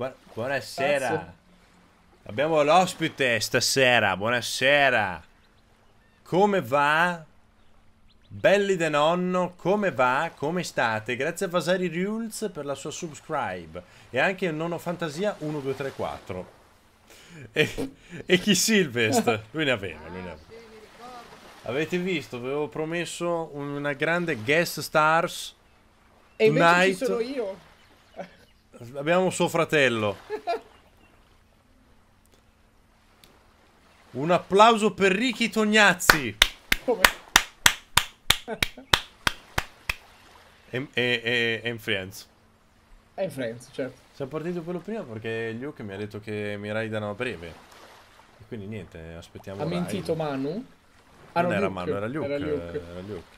Bu buonasera. Pazzo. Abbiamo l'ospite stasera. Buonasera. Come va? Belli de nonno, come va? Come state? Grazie a Vasari Rules per la sua subscribe. E anche Nonno Fantasia 1234. E, e chi Silvest? Lui ne aveva, lui ne aveva. Avete visto? Avevo promesso una grande guest stars. E invece Night. ci sono io. Abbiamo suo fratello. Un applauso per Ricky Tognazzi. Come? E, e, e, in friends. È in friends, certo. Siamo partiti quello prima perché Luke mi ha detto che mi raidano a breve. Quindi niente, aspettiamo. Ha raid. mentito Manu? Ah, non, non era Luke. Manu, era Luke. Era Luke. Era Luke.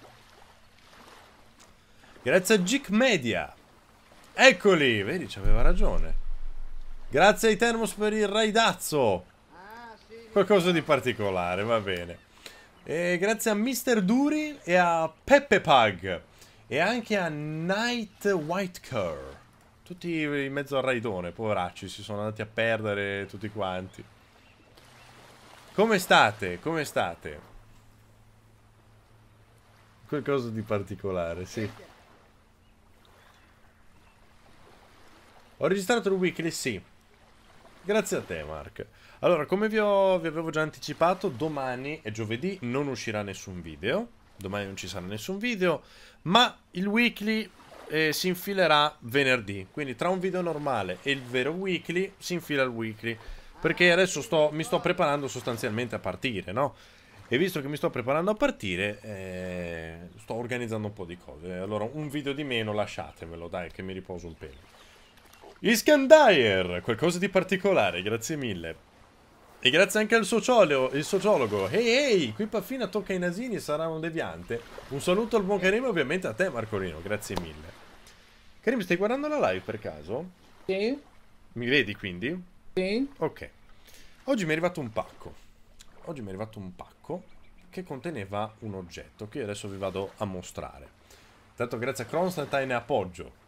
Grazie a Geek Media. Eccoli, vedi, ci aveva ragione. Grazie ai Thermos per il raidazzo. Qualcosa di particolare, va bene. E grazie a Mr. Duri e a Peppe Pug. E anche a Night Whitecur. Tutti in mezzo al raidone, poveracci, si sono andati a perdere tutti quanti. Come state? Come state? Qualcosa di particolare, sì. Ho registrato il weekly, sì. Grazie a te, Mark. Allora, come vi, ho, vi avevo già anticipato, domani e giovedì non uscirà nessun video. Domani non ci sarà nessun video. Ma il weekly eh, si infilerà venerdì. Quindi tra un video normale e il vero weekly si infila il weekly. Perché adesso sto, mi sto preparando sostanzialmente a partire, no? E visto che mi sto preparando a partire, eh, sto organizzando un po' di cose. Allora, un video di meno lasciatemelo, dai, che mi riposo un pelo. Iskandaier, qualcosa di particolare, grazie mille. E grazie anche al sociolo, il sociologo. Ehi, hey, hey, ehi, qui Paffina tocca i nasini sarà un deviante. Un saluto al buon Karim e ovviamente a te Marcolino, grazie mille. Karim, stai guardando la live per caso? Sì. Mi vedi quindi? Sì. Ok. Oggi mi è arrivato un pacco. Oggi mi è arrivato un pacco che conteneva un oggetto che io adesso vi vado a mostrare. Tanto grazie a Cronstantine e Appoggio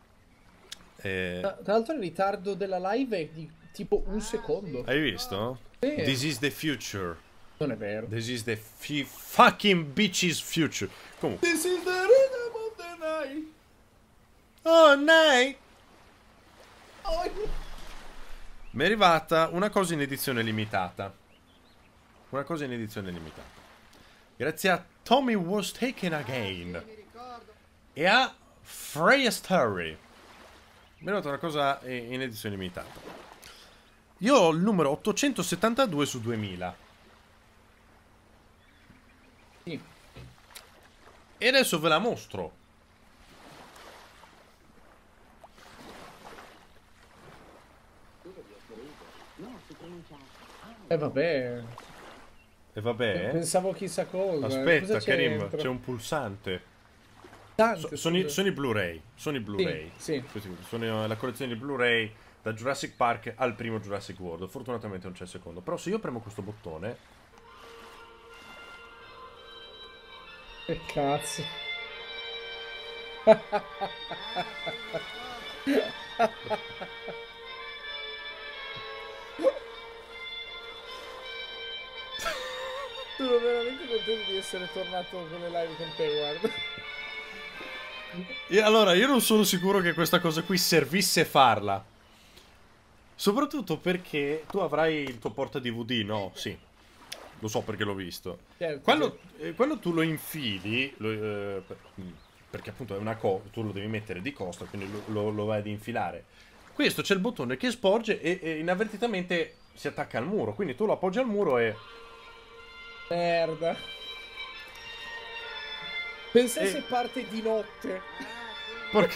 e... Eh, tra l'altro il ritardo della live è di tipo un secondo. Hai visto? Sì. This is the future. Non è vero. This is the fucking bitch's future. Comunque. This is the rhythm of the night. Oh, night. Oh. Mi è arrivata una cosa in edizione limitata. Una cosa in edizione limitata. Grazie a Tommy Was Taken Again. E a Freya Story mi è nota una cosa in edizione limitata. Io ho il numero 872 su 2000. Sì. E adesso ve la mostro. E eh vabbè. E eh vabbè. Pensavo chissà cosa. Aspetta, cosa Karim, c'è un pulsante. Tante, sono, i, sono, i, Blu-ray. Sono i Blu-ray. Sì, sì. Sono la collezione di Blu-ray da Jurassic Park al primo Jurassic World. Fortunatamente non c'è il secondo. Però se io premo questo bottone. Che cazzo. Sono veramente contento di essere tornato con le live con te, guarda. E allora, io non sono sicuro che questa cosa qui servisse farla. Soprattutto perché tu avrai il tuo porta DVD, no? Sì. Lo so perché l'ho visto. Quando, eh, quando, tu lo infili, lo, eh, mm, perché appunto è una cosa, tu lo devi mettere di costo, quindi lo, lo, lo vai ad infilare. Questo c'è il bottone che sporge e, e inavvertitamente si attacca al muro, quindi tu lo appoggi al muro e... Merda. Pensa e... Eh. se parte di notte. Porca...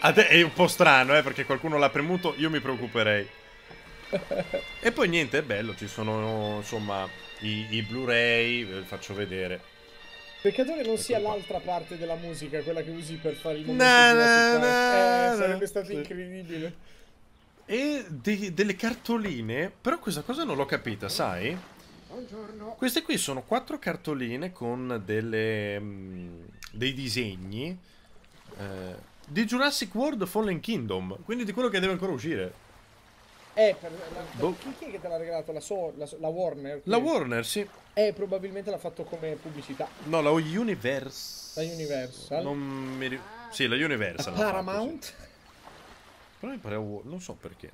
A è un po' strano, eh, perché qualcuno l'ha premuto, io mi preoccuperei. e poi niente, è bello, ci sono insomma i, i Blu-ray, ve eh, li faccio vedere. Peccato che non ecco sia qua. l'altra parte della musica, quella che usi per fare i momento na, na, na, eh, sarebbe stato incredibile. E de- delle cartoline, però questa cosa non l'ho capita, sai? Buongiorno. Queste qui sono quattro cartoline con delle, mh, mm, dei disegni eh, di Jurassic World Fallen Kingdom, quindi di quello che deve ancora uscire. Eh, per, la, per boh. chi, chi, è che te l'ha regalato? La, so, la, la Warner? Quindi. La Warner, sì. Eh, probabilmente l'ha fatto come pubblicità. No, la Universal. La Universal. Non mi ri... Sì, la Universal. La Paramount? Fatto, sì. Però mi pare... Oh, non so perché.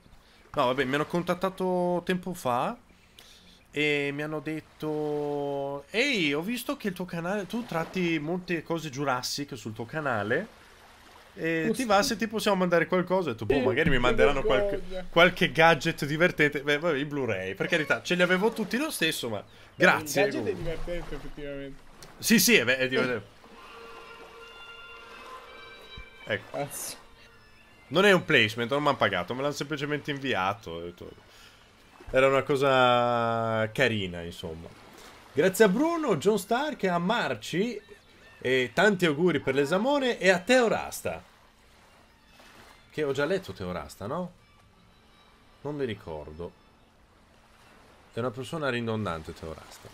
No, vabbè, mi hanno contattato tempo fa e mi hanno detto ehi ho visto che il tuo canale tu tratti molte cose Jurassic sul tuo canale e oh, ti va se ti possiamo mandare qualcosa? E tu, boh, magari mi manderanno qualche, qualche, gadget divertente. Beh, vabbè, i Blu-ray, per carità, ce li avevo tutti lo stesso, ma grazie. Il gadget comunque. è divertente, effettivamente. Sì, sì, è, è divertente. ecco. Non è un placement, non mi hanno pagato, me l'hanno semplicemente inviato era una cosa carina, insomma. Grazie a Bruno, John Stark, a Marci e tanti auguri per l'esamone e a Teorasta. Che ho già letto Teorasta, no? Non mi ricordo. È una persona ridondante Teorasta.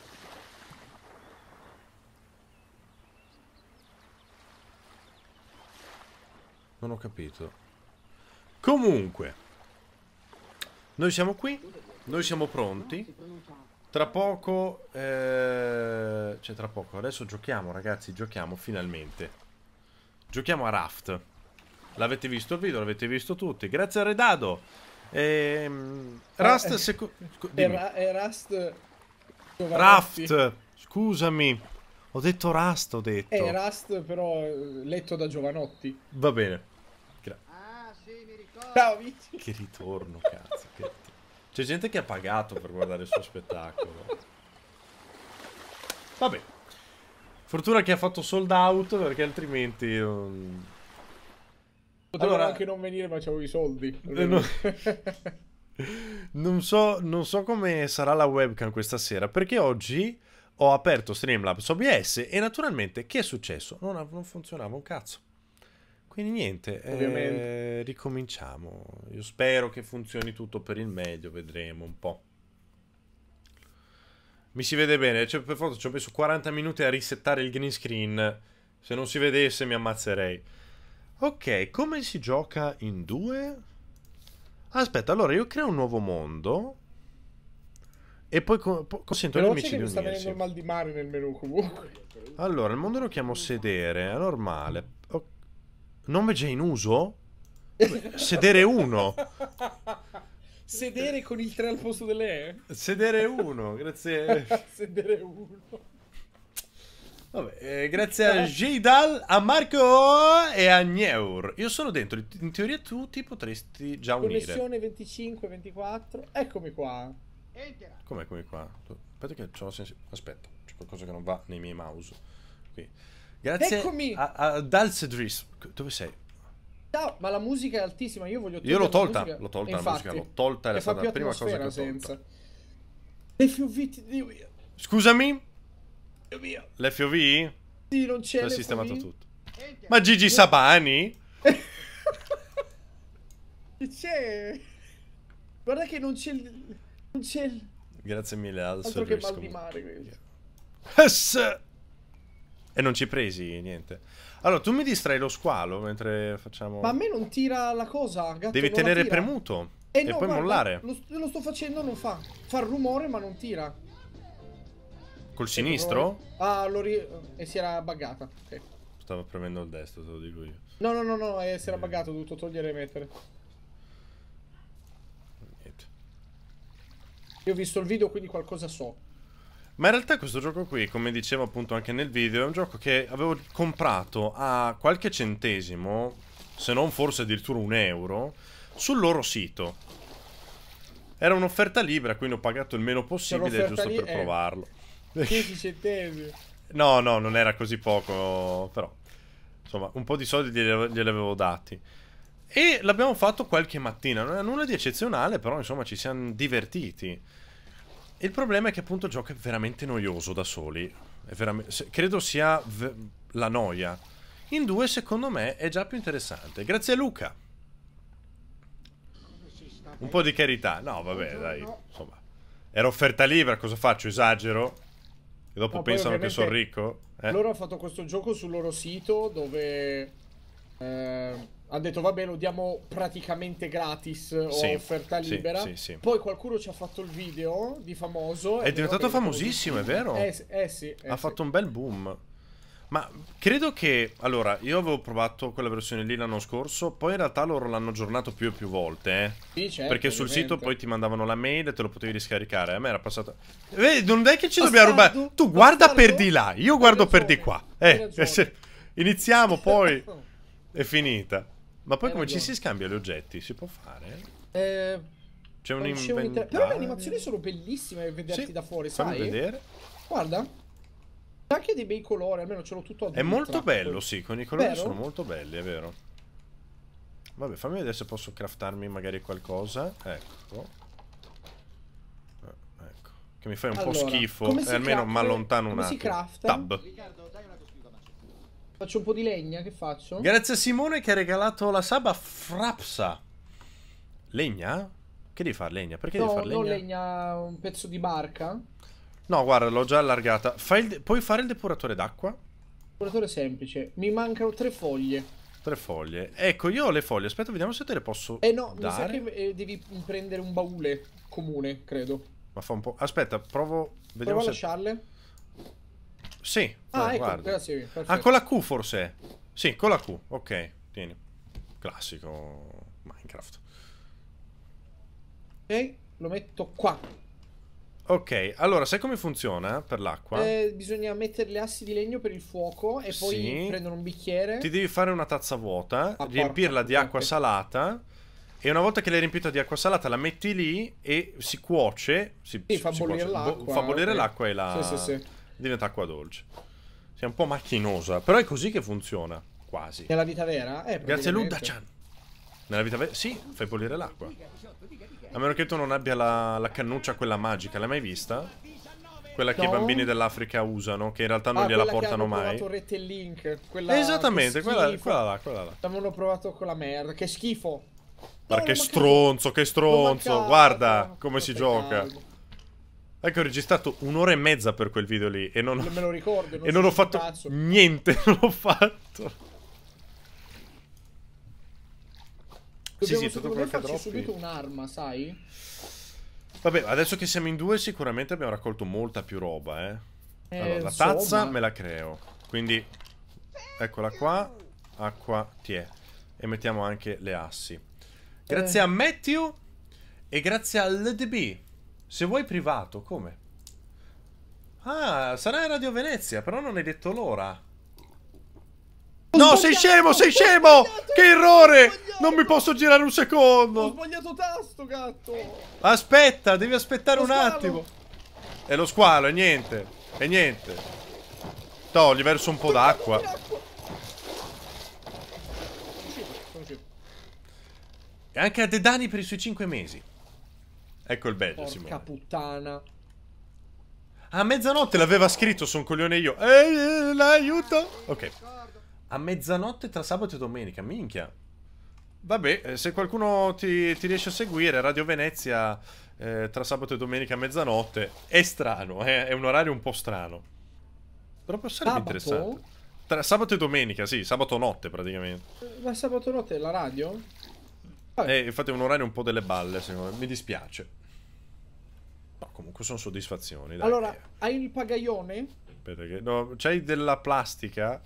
Non ho capito. Comunque, noi siamo qui. Noi siamo pronti. Tra poco... Eh... Cioè, tra poco. Adesso giochiamo, ragazzi. Giochiamo, finalmente. Giochiamo a Raft. L'avete visto il video, l'avete visto tutti. Grazie a Redado. Ehm... Eh, Rust... Eh, seco... Eh, dimmi. Rust... Raft. Scusami. Ho detto Rust, ho detto. Eh, Rust, però, letto da Giovanotti. Va bene. ah, Ciao Vici. Che ritorno, cazzo. Che... C'è gente che ha pagato per guardare il suo spettacolo. Vabbè. Fortuna che ha fatto sold out perché altrimenti... Non... Potevano allora... anche non venire ma c'avevo i soldi. Eh, no... non, so, non so come sarà la webcam questa sera perché oggi ho aperto Streamlabs OBS e naturalmente che è successo? non, non funzionava un cazzo. Quindi niente, eh, ricominciamo. Io spero che funzioni tutto per il meglio, vedremo un po'. Mi si vede bene, cioè, per forza ci ho messo 40 minuti a risettare il green screen. Se non si vedesse mi ammazzerei. Ok, come si gioca in due? Aspetta, allora io creo un nuovo mondo. E poi co po consento agli amici di unirsi. sta venendo mal di mare nel menu comunque. Allora, il mondo lo chiamo sedere, è normale. Nome già in uso? Sedere 1. Sedere con il 3 al posto delle E. Sedere 1, grazie. Sedere 1. Vabbè, eh, grazie a eh. Jidal, a Marco e a Gneur. Io sono dentro, in teoria tu ti potresti già unire. Connessione 25, 24. Eccomi qua. Com'è come qua? Aspetta che ho sensi... Aspetta, c'è qualcosa che non va nei miei mouse. Qui. Grazie Eccomi. a, a Dals Dries. Dove sei? No, ma la musica è altissima, io voglio Io l'ho tolta, l'ho tolta la musica, l'ho tolta, Era stata la prima cosa che ho senza. Le FOV, Dio mio. Scusami? Dio mio. Le FOV? Sì, non c'è Ho sistemato tutto. Ma Gigi Sabani? che c'è... Guarda che non c'è Non c'è Grazie mille, Alzo. Altro che mal di mare, questo. E non ci presi niente. Allora, tu mi distrai lo squalo mentre facciamo... Ma a me non tira la cosa, gatto. Devi tenere premuto eh e no, poi guarda, mollare. Lo, lo, sto facendo, non fa. Fa rumore, ma non tira. Col eh, sinistro? Ah, lo ri... Eh, e si era buggata. Okay. Stavo premendo il destro, te lo dico io. No, no, no, no, eh, si era eh. buggato, ho dovuto togliere e mettere. Niente. Io ho visto il video, quindi qualcosa so. Ma in realtà questo gioco qui, come dicevo appunto anche nel video, è un gioco che avevo comprato a qualche centesimo, se non forse addirittura un euro, sul loro sito. Era un'offerta libera, quindi ho pagato il meno possibile giusto per eh, provarlo. 10 centesimi. No, no, non era così poco, però insomma, un po' di soldi glieli avevo dati. E l'abbiamo fatto qualche mattina, non era nulla di eccezionale, però insomma ci siamo divertiti. Il problema è che appunto il gioco è veramente noioso da soli. Veramente... Credo sia la noia. In due, secondo me, è già più interessante. Grazie a Luca. Un po' di carità. No, vabbè, Buongiorno. dai. Insomma, era offerta libera, cosa faccio? Esagero? E dopo no, pensano che sono ricco? Eh? Loro hanno fatto questo gioco sul loro sito dove... Eh hanno detto vabbè lo diamo praticamente gratis o sì, offerta libera. Sì, sì, Poi qualcuno ci ha fatto il video di famoso. È diventato famosissimo, è vero? Eh, eh sì. Eh, ha fatto un bel boom. Ma credo che, allora, io avevo provato quella versione lì l'anno scorso, poi in realtà loro l'hanno aggiornato più e più volte, eh. Sì, certo, Perché sul ovviamente. sito poi ti mandavano la mail e te lo potevi riscaricare, a me era passato... Vedi, eh, non è che ci dobbiamo rubare... Tu guarda bastardo, per di là, io guardo per di qua. Eh, iniziamo poi... è finita. Ma poi come ci si scambia gli oggetti? Si può fare? Eh, C'è un inventario. Però le ah. animazioni sono bellissime per vederti sì, da fuori, fammi sai? vedere. Guarda. C'è anche dei bei colori, almeno ce l'ho tutto adulto. È molto bello, sì, con i colori vero? sono molto belli, è vero. Vabbè, fammi vedere se posso craftarmi magari qualcosa. Ecco. Eh, ecco. Che mi fai un allora, po' schifo. Eh, almeno ma lontano un attimo. Tab. Faccio un po' di legna, che faccio? Grazie a Simone che ha regalato la saba frapsa. Legna? Che devi far legna? Perché no, devi far legna? No, legna, un pezzo di barca. No, guarda, l'ho già allargata. puoi fare il depuratore d'acqua? Depuratore semplice. Mi mancano tre foglie. Tre foglie. Ecco, io ho le foglie. Aspetta, vediamo se te le posso Eh no, dare. mi sa che eh, devi prendere un baule comune, credo. Ma fa un po'... Aspetta, provo... Vediamo Prova se... a lasciarle. Sì, ah, ecco, grazie, ah, con la Q forse? Sì, con la Q, ok, tieni. Classico Minecraft. Ok, lo metto qua. Ok, allora sai come funziona per l'acqua? Eh, bisogna mettere le assi di legno per il fuoco e poi sì. prendere un bicchiere. Ti devi fare una tazza vuota, ah, riempirla di acqua salata. E una volta che l'hai riempita di acqua salata, la metti lì e si cuoce. Si, sì, si fa bollire l'acqua. Bo- fa bollire okay. l'acqua e la. Sì, sì, sì diventa acqua dolce. Sia un po' macchinosa, però è così che funziona, quasi. Nella vita vera? Eh, Grazie ludda Nella vita vera? Sì, fai bollire l'acqua. A meno che tu non abbia la, la cannuccia quella magica, l'hai mai vista? Quella no. che i bambini dell'Africa usano, che in realtà non ah, gliela portano che mai. Provato Link, quella Esattamente, quella, quella là, quella là. L'avevano provato con la merda, che schifo. Ma no, che, stronzo, che stronzo, che stronzo, guarda come si gioca. Calmo. Ecco, ho registrato un'ora e mezza per quel video lì e non, me lo ricordo, non e non ho fatto cazzo. niente, non ho fatto. Dobbiamo sì, sì, tutto quello che farci subito un'arma, sai? Vabbè, adesso che siamo in due sicuramente abbiamo raccolto molta più roba, eh. eh allora, la tazza me la creo. Quindi, eccola qua. Acqua, tiè. E mettiamo anche le assi. Grazie eh. a Matthew e grazie al all'DB se vuoi privato, come? Ah, sarà Radio Venezia, però non hai detto l'ora. No, sei scemo, sei scemo! Che errore! Non mi posso girare un secondo! Ho sbagliato tasto, gatto! Aspetta, devi aspettare lo un squalo. attimo! E lo squalo, è niente, e niente. Togli, verso un po' d'acqua. E anche a De Dani per i suoi 5 mesi. Ecco il belgio, Porca Simone. puttana. A mezzanotte l'aveva scritto, son coglione io. Ehi, l'aiuto! Ok. A mezzanotte tra sabato e domenica, minchia. Vabbè, eh, se qualcuno ti, ti riesce a seguire, Radio Venezia eh, tra sabato e domenica a mezzanotte è strano, eh? è un orario un po' strano. Però può essere interessante. Tra sabato e domenica, sì, sabato notte praticamente. Eh, ma sabato notte la radio? Eh, infatti è un orario un po' delle balle, secondo me. Mi dispiace. No, comunque sono soddisfazioni. Dai, allora, hai il pagaione? Aspetta che... No, c'hai della plastica?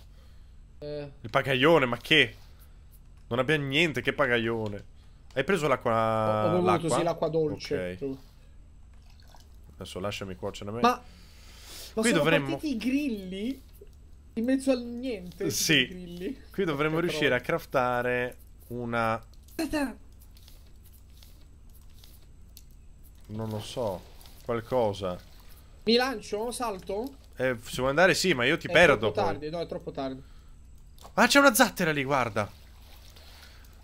Eh. Il pagaione, ma che? Non abbiamo niente, che pagaione. Hai preso l'acqua... Ho voluto, sì, l'acqua dolce. Okay. Adesso lasciami cuocere a me. Ma... Ma Qui dovremmo... i grilli? In mezzo al niente. Sì. Qui dovremmo che riuscire prova. a craftare una... Non lo so qualcosa. Mi lancio? Salto? Eh, se vuoi andare sì, ma io ti è perdo. È troppo tardi, no, è troppo tardi. Ah, c'è una zattera lì, guarda.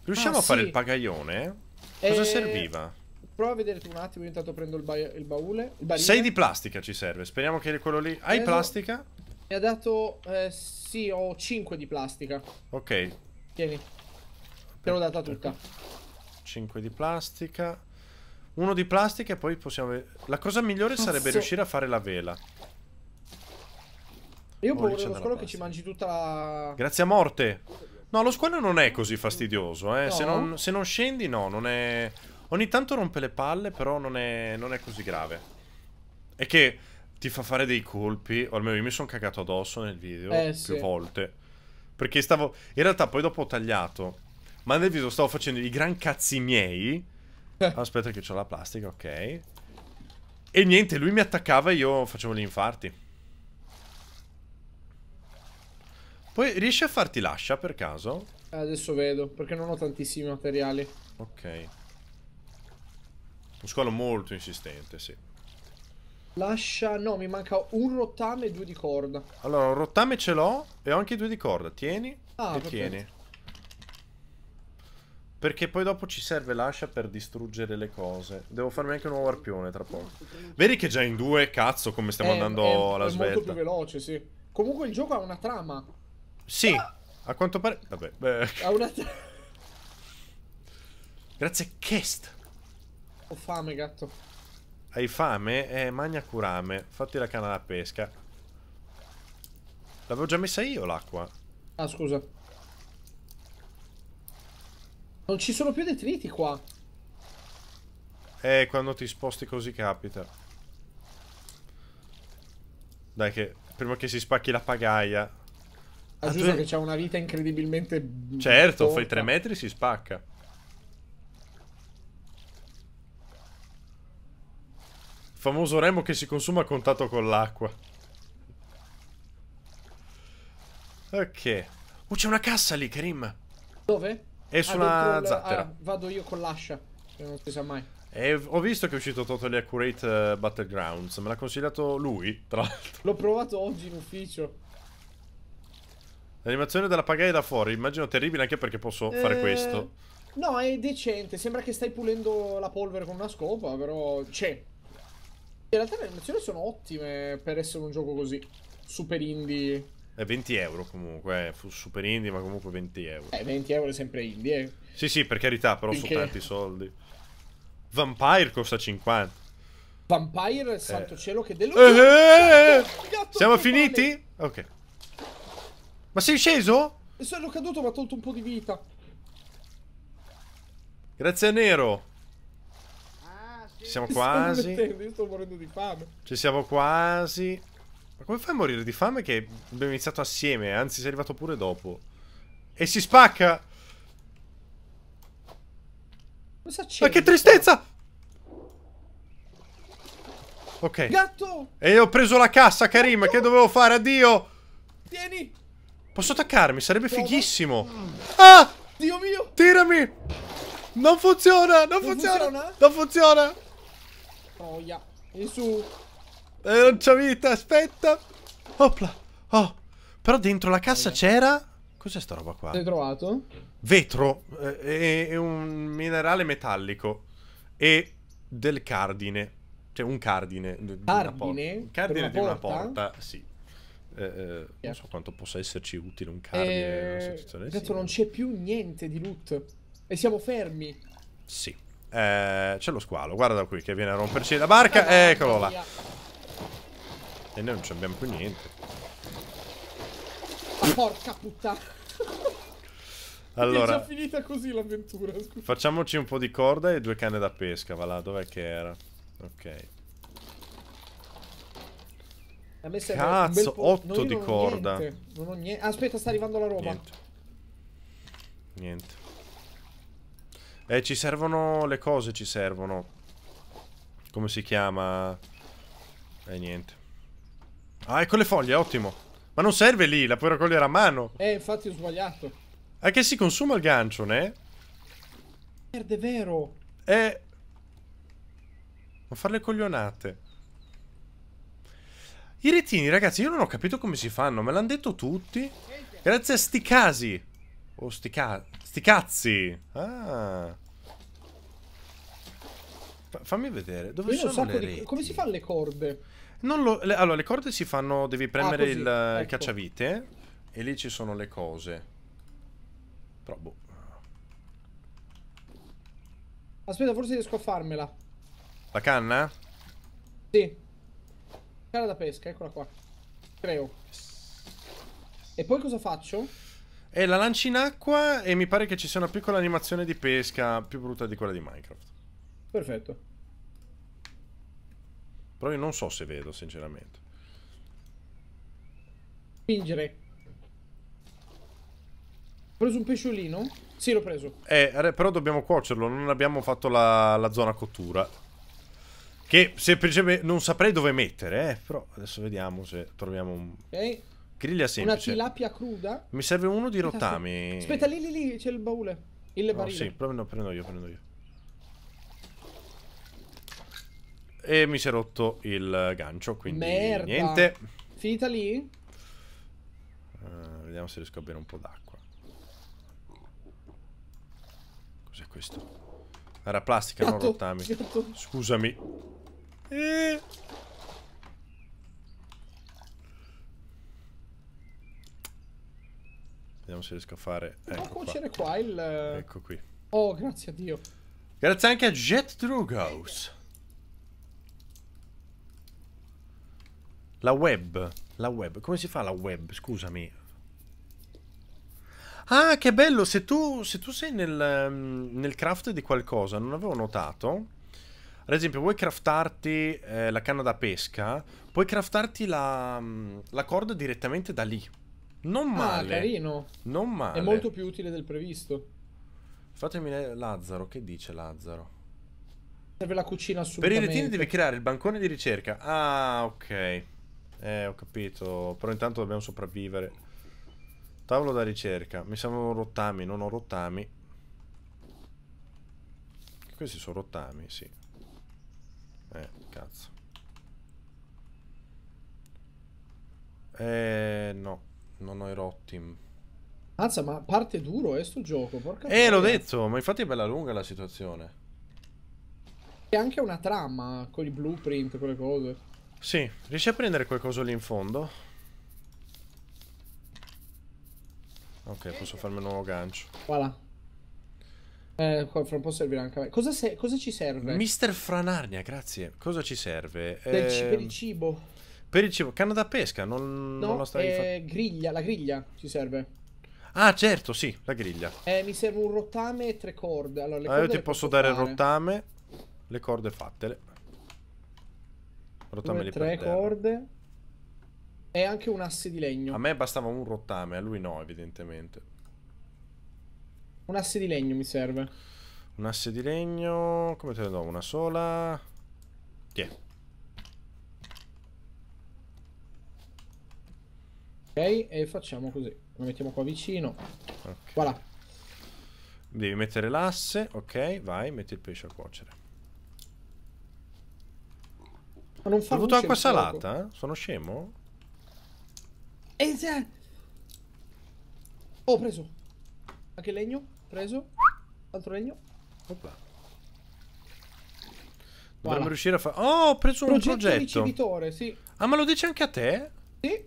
Riusciamo ah, a fare sì. il pagaglione? Cosa e... Eh, serviva? Prova a vederti un attimo, intanto prendo il, ba il baule. Il 6 di plastica ci serve, speriamo che quello lì... Hai eh, plastica? Mi ha dato... Eh, sì, ho 5 di plastica. Ok. Tieni. Te l'ho data tutta. 5 di plastica. Uno di plastica e poi possiamo... La cosa migliore sarebbe Cazzo. riuscire a fare la vela. Io ho paura dello squalo che ci mangi tutta la... Grazie a morte. No, lo squalo non è così fastidioso, eh. No. Se, non, se, non, scendi, no, non è... Ogni tanto rompe le palle, però non è, non è così grave. È che ti fa fare dei colpi, o almeno io mi sono cagato addosso nel video eh, più sì. volte. Perché stavo... In realtà poi dopo ho tagliato. Ma nel video stavo facendo i gran cazzi miei Oh, aspetta che c'ho la plastica, ok. E niente, lui mi attaccava e io facevo gli infarti. Poi riesci a farti l'ascia per caso? Eh, adesso vedo, perché non ho tantissimi materiali. Ok. Un squalo molto insistente, sì. Lascia... No, mi manca un rottame e due di corda. Allora, un rottame ce l'ho e ho anche due di corda. Tieni ah, e tieni. Perché poi dopo ci serve l'ascia per distruggere le cose. Devo farmi anche un nuovo arpione tra poco. Vedi che già in due, cazzo, come stiamo è, eh, andando è, alla è svelta. È molto più veloce, sì. Comunque il gioco ha una trama. Sì, ah! a quanto pare... Vabbè. Beh. Ha una trama. Grazie, Kest. Ho fame, gatto. Hai fame? Eh, magna curame. Fatti la canna da pesca. L'avevo già messa io l'acqua. Ah, scusa. Non ci sono più detriti qua. Eh, quando ti sposti così capita. Dai che prima che si spacchi la pagaia. Ah, giusto tu... che c'ha una vita incredibilmente Certo, tonta. fai tre metri e si spacca. Il Famoso remo che si consuma a contatto con l'acqua. Ok. Oh, c'è una cassa lì, Karim. Dove? E su ah, una ah, zattera. Ah, vado io con l'ascia, che non si sa mai. E ho visto che è uscito Totally Accurate eh, Battlegrounds, me l'ha consigliato lui, tra l'altro. L'ho provato oggi in ufficio. L'animazione della pagaia da fuori, immagino terribile anche perché posso eh... fare questo. No, è decente, sembra che stai pulendo la polvere con una scopa, però c'è. In realtà le animazioni sono ottime per essere un gioco così, super indie. 20 eh, euro comunque, eh, fu super indie, ma comunque 20 euro. Eh, 20 euro è sempre indie. Eh. Sì, sì, per carità, però Finché... sono tanti soldi. Vampire costa 50. Vampire, eh. santo cielo, che dello... Eh, eh Siamo finiti? Ok. Ma sei sceso? Sono caduto, ma ho tolto un po' di vita. Grazie a Nero. Ci siamo quasi. Ci siamo quasi. Ma come fai a morire di fame che abbiamo iniziato assieme? Eh? Anzi, sei arrivato pure dopo. E si spacca! Ma che tristezza! Ok. Gatto! E ho preso la cassa, Karim. Gatto! Che dovevo fare? Addio! Tieni! Posso attaccarmi? Sarebbe Prova. fighissimo. Mm. Ah! Dio mio! Tirami! Non funziona! Non, non funziona, funziona! Non funziona! Oh, yeah. E su! Eh, non c'ho vita, aspetta. Opla. Oh. Però dentro la cassa c'era... Cos'è sta roba qua? L'hai trovato? Vetro. E eh, è un minerale metallico. E del cardine. Cioè un cardine. Cardine? Un cardine di una porta? Sì. Eh, eh, non so quanto possa esserci utile un cardine. Eh, detto, sì. non c'è più niente di loot. E siamo fermi. Sì. Eh, c'è lo squalo, guarda qui che viene a romperci la barca. Eccolo là. E noi non ci abbiamo più niente. Ma porca puttana. Allora, è già finita così l'avventura. Facciamoci un po' di corda e due canne da pesca, va là, dov'è che era? Ok. A me serve Cazzo, 8 di corda. Aspetta, sta arrivando la roba. Niente. niente. Eh, ci servono le cose, ci servono. Come si chiama? E eh, niente. Ah, ecco le foglie, ottimo. Ma non serve lì, la puoi raccogliere a mano. Eh, infatti ho sbagliato. È che si consuma il gancio, ne? Merda, è vero. Eh... Non fare le coglionate. I retini, ragazzi, io non ho capito come si fanno. Me l'hanno detto tutti. Grazie a sti casi. O oh, sti, ca sti cazzi. Ah. Fa fammi vedere. Dove io sono le reti? Come si fanno le corde? Lo, le, allora, le corde si fanno... Devi ah, premere ah, il, ecco. cacciavite e lì ci sono le cose. Però, boh. Aspetta, forse riesco a farmela. La canna? Sì. Canna da pesca, eccola qua. Creo. E poi cosa faccio? E la lancio in acqua e mi pare che ci sia una piccola animazione di pesca più brutta di quella di Minecraft. Perfetto. Però io non so se vedo, sinceramente. Spingere. Ho preso un pesciolino? Sì, l'ho preso. Eh, però dobbiamo cuocerlo, non abbiamo fatto la, la zona cottura. Che semplicemente non saprei dove mettere, eh. Però adesso vediamo se troviamo un... Ok. Griglia semplice. Una tilapia cruda. Mi serve uno di rottami. Aspetta, lì, lì, lì, c'è il baule. Il barile. Oh, sì, prendo, prendo io, prendo io. e mi si è rotto il gancio, quindi Merda. niente. Finita lì? Uh, vediamo se riesco a bere un po' d'acqua. Cos'è questo? Era plastica, gatto, non rottami. Gatto. Scusami. Eh. Vediamo se riesco a fare... Ecco Può cuocere qua. il... Eh, ecco qui. Oh, grazie a Dio. Grazie anche a Jet Drughouse. La web. La web. Come si fa la web? Scusami. Ah, che bello! Se tu, se tu sei nel, mm, nel, craft di qualcosa, non avevo notato. Ad esempio, vuoi craftarti eh, la canna da pesca, puoi craftarti la, mm, la corda direttamente da lì. Non ah, male. Ah, carino. Non male. È molto più utile del previsto. Fatemi Lazzaro, che dice Lazzaro? Serve la cucina assolutamente. Per i retini devi creare il bancone di ricerca. Ah, ok. Eh, ho capito. Però intanto dobbiamo sopravvivere. Tavolo da ricerca. Mi servono rottami, non ho rottami. Questi sono rottami, sì. Eh, cazzo. Eh, no. Non ho i rottim. Mazza, ma parte duro, eh, sto gioco, porca Eh, l'ho detto, ma infatti è bella lunga la situazione. E anche una trama con i blueprint, quelle cose. Sì, riesci a prendere qualcosa lì in fondo? Ok, posso farmi un nuovo gancio. Voilà. Eh, fra un po' servirà anche a me. Cosa, se cosa ci serve? Mister Franarnia, grazie. Cosa ci serve? Eh, per il cibo. Per il cibo. Canna da pesca, non, no, non la stai eh, griglia, la griglia ci serve. Ah, certo, sì, la griglia. Eh, mi serve un rottame e tre corde. Allora, le ah, io ti posso dare il rottame, le corde fattele. Rottameli Due, tre corde. E anche un asse di legno. A me bastava un rottame, a lui no, evidentemente. Un asse di legno mi serve. Un asse di legno... Come te ne do? Una sola... Tiè. Ok, e facciamo così. Lo mettiamo qua vicino. Okay. Voilà. Devi mettere l'asse, ok, vai, metti il pesce a cuocere. Ma non fa Ho avuto acqua salata? Sono scemo? Esatto. Oh, preso. Anche legno. Preso. Altro legno. Oppa. Dovremmo voilà. riuscire a fare... Oh, ho preso progetto un progetto. ricevitore, sì. Ah, ma lo dice anche a te? Sì.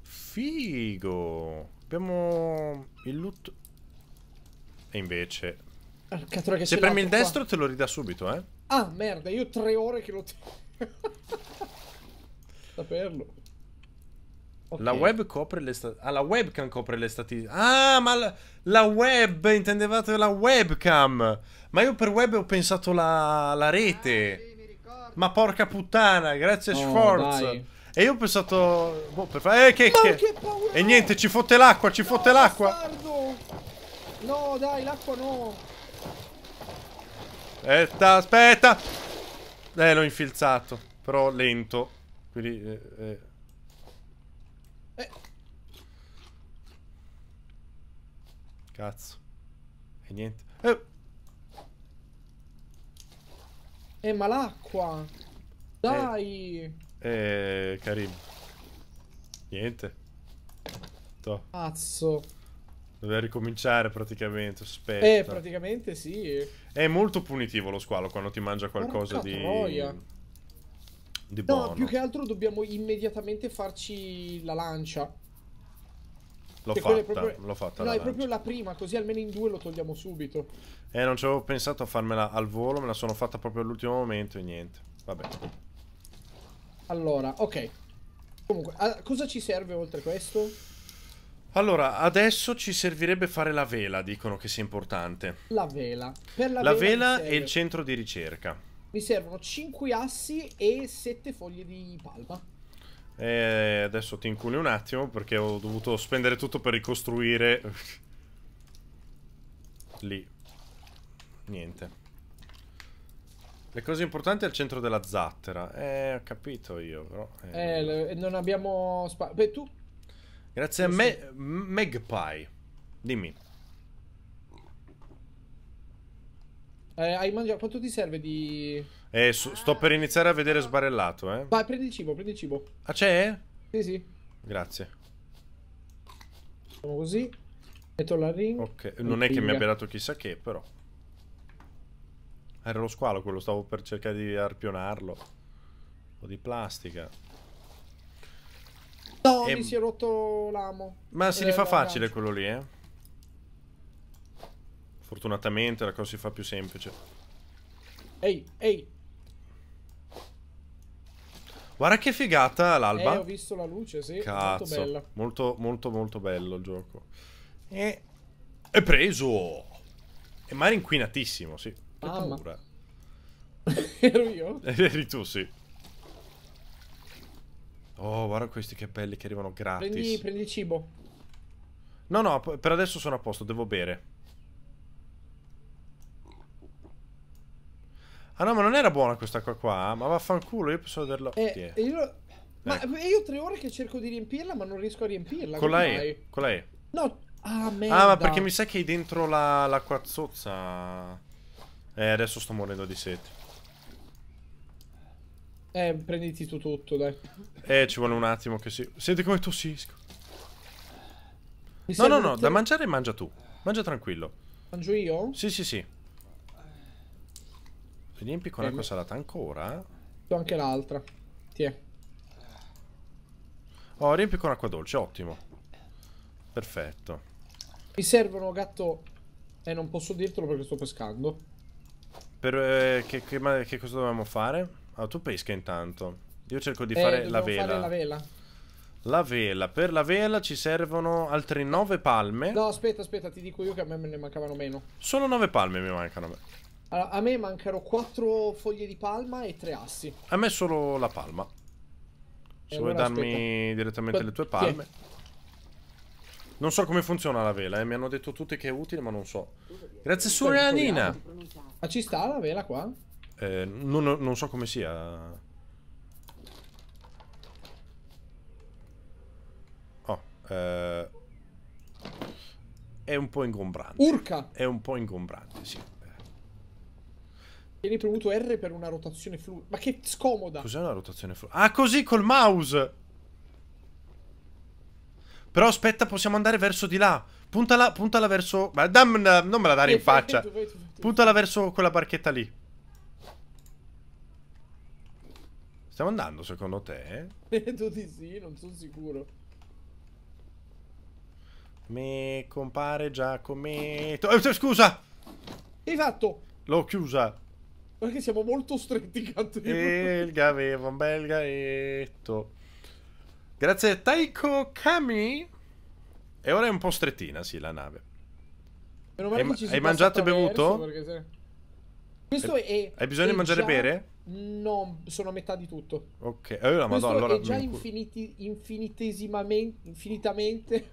Figo. Abbiamo il loot... E invece... Se premi il qua. destro te lo ridà subito, eh. Ah, merda, io ho tre ore che lo tengo. Saperlo. Okay. La web copre le statistiche. Ah, la webcam copre le statistiche. Ah, ma la, la, web! Intendevate la webcam! Ma io per web ho pensato la, la rete. Ah, sì, ma porca puttana, grazie oh, Schwartz. Dai. E io ho pensato. Boh, per fare. Eh, che, che... che E niente, ci fotte l'acqua, ci fotte l'acqua. No, dai, l'acqua no. Aspetta, aspetta. Eh, l'ho infilzato. Però lento. Quindi... Eh, eh. eh. Cazzo. E niente. Eh. eh ma l'acqua! Dai! Eh, eh, Karim. Niente. To. Cazzo. Doveva ricominciare praticamente, spero. Eh, praticamente sì. È molto punitivo lo squalo quando ti mangia qualcosa Porca di... Troia. Di buono. No, più che altro dobbiamo immediatamente farci la lancia. L'ho fatta, proprio... l'ho fatta. No, è lancia. proprio la prima, così almeno in due lo togliamo subito. Eh, non ci avevo pensato a farmela al volo, me la sono fatta proprio all'ultimo momento e niente. Vabbè. Allora, ok. Comunque, cosa ci serve oltre questo? Allora, adesso ci servirebbe fare la vela, dicono che sia importante. La vela. Per la, la vela, e il centro di ricerca. Mi servono 5 assi e 7 foglie di palma. E eh, adesso ti incune un attimo perché ho dovuto spendere tutto per ricostruire lì. Niente. Le cose importanti al centro della zattera. Eh, ho capito io, però. Eh, eh non abbiamo spazio. Beh, tu Grazie a me, Magpie. Dimmi. Eh, hai mangiato, quanto ti serve di... Eh, sto per iniziare a vedere sbarellato, eh. Vai, prendi il cibo, prendi il cibo. Ah, c'è? Sì, sì. Grazie. Facciamo così. Metto la ring. Ok, non è che mi abbia dato chissà che, però. Era lo squalo quello, stavo per cercare di arpionarlo. Un po' di plastica. No, e... mi si è rotto l'amo. Ma si rifà eh, facile quello lì, eh. Fortunatamente la cosa si fa più semplice. Ehi, ehi. Guarda che figata l'alba. Eh, ho visto la luce, sì. Cazzo. Molto bella. Molto, molto, molto bello il gioco. E... Eh, è preso! E mare inquinatissimo, sì. Ah, che paura. Ero io? Eri tu, sì. Oh, guarda questi che belli che arrivano gratis. Prendi, prendi cibo. No, no, per adesso sono a posto, devo bere. Ah no, ma non era buona questa qua qua, ah, ma vaffanculo, io posso vederla. Eh, yeah. io... Ma ecco. io tre ore che cerco di riempirla, ma non riesco a riempirla. Con la E, con la E. No, ah, merda. Ah, ma perché mi sa che hai dentro l'acqua la quazzozza. Eh, adesso sto morendo di sete. Eh, prenditi tu tutto, dai. Eh, ci vuole un attimo che si... Senti come tossisco. Mi no, no, no, da mangiare mangia tu. Mangia tranquillo. Mangio io? Sì, sì, sì. Riempi con eh, acqua salata ancora? Eh. Ho anche l'altra. Tiè. Oh, riempi con acqua dolce, ottimo. Perfetto. Mi servono, gatto... E eh, non posso dirtelo perché sto pescando. Per... Eh, che, che, che cosa dobbiamo fare? Ah, tu pesca intanto. Io cerco di eh, fare, la vela. fare la vela. La vela. Per la vela ci servono altre 9 palme. No, aspetta, aspetta, ti dico io che a me ne mancavano meno. Solo 9 palme mi mancano. Allora, a me mancano 4 foglie di palma e 3 assi. A me solo la palma. Se allora, vuoi darmi aspetta. direttamente P le tue palme. Non so come funziona la vela, eh. mi hanno detto tutti che è utile, ma non so. Grazie, Surianina. Ma ci sta la vela qua? Eh, non, non so come sia... Oh, eh... È un po' ingombrante. Urca! È un po' ingombrante, sì. Tieni premuto R per una rotazione fluida. Ma che scomoda! Cos'è una rotazione fluida? Ah, così col mouse! Però aspetta, possiamo andare verso di là. Puntala, puntala verso... Ma damn, non me la dare in faccia. Puntala verso quella barchetta lì. Stiamo andando secondo te? Credo di sì, non sono sicuro. Mi compare Giacomo. Eh, scusa! Hai fatto? L'ho chiusa. Perché siamo molto stretti, cazzo. Elga aveva un bel gaetto. Grazie a Taiko Kami. E ora è un po' strettina, sì, la nave. Hai, hai mangiato e bevuto? Perché, se... Questo è. Hai bisogno di mangiare già... bere? No, sono a metà di tutto. Ok, allora Questo allora. È già infiniti, infinitesimamente. Infinitamente.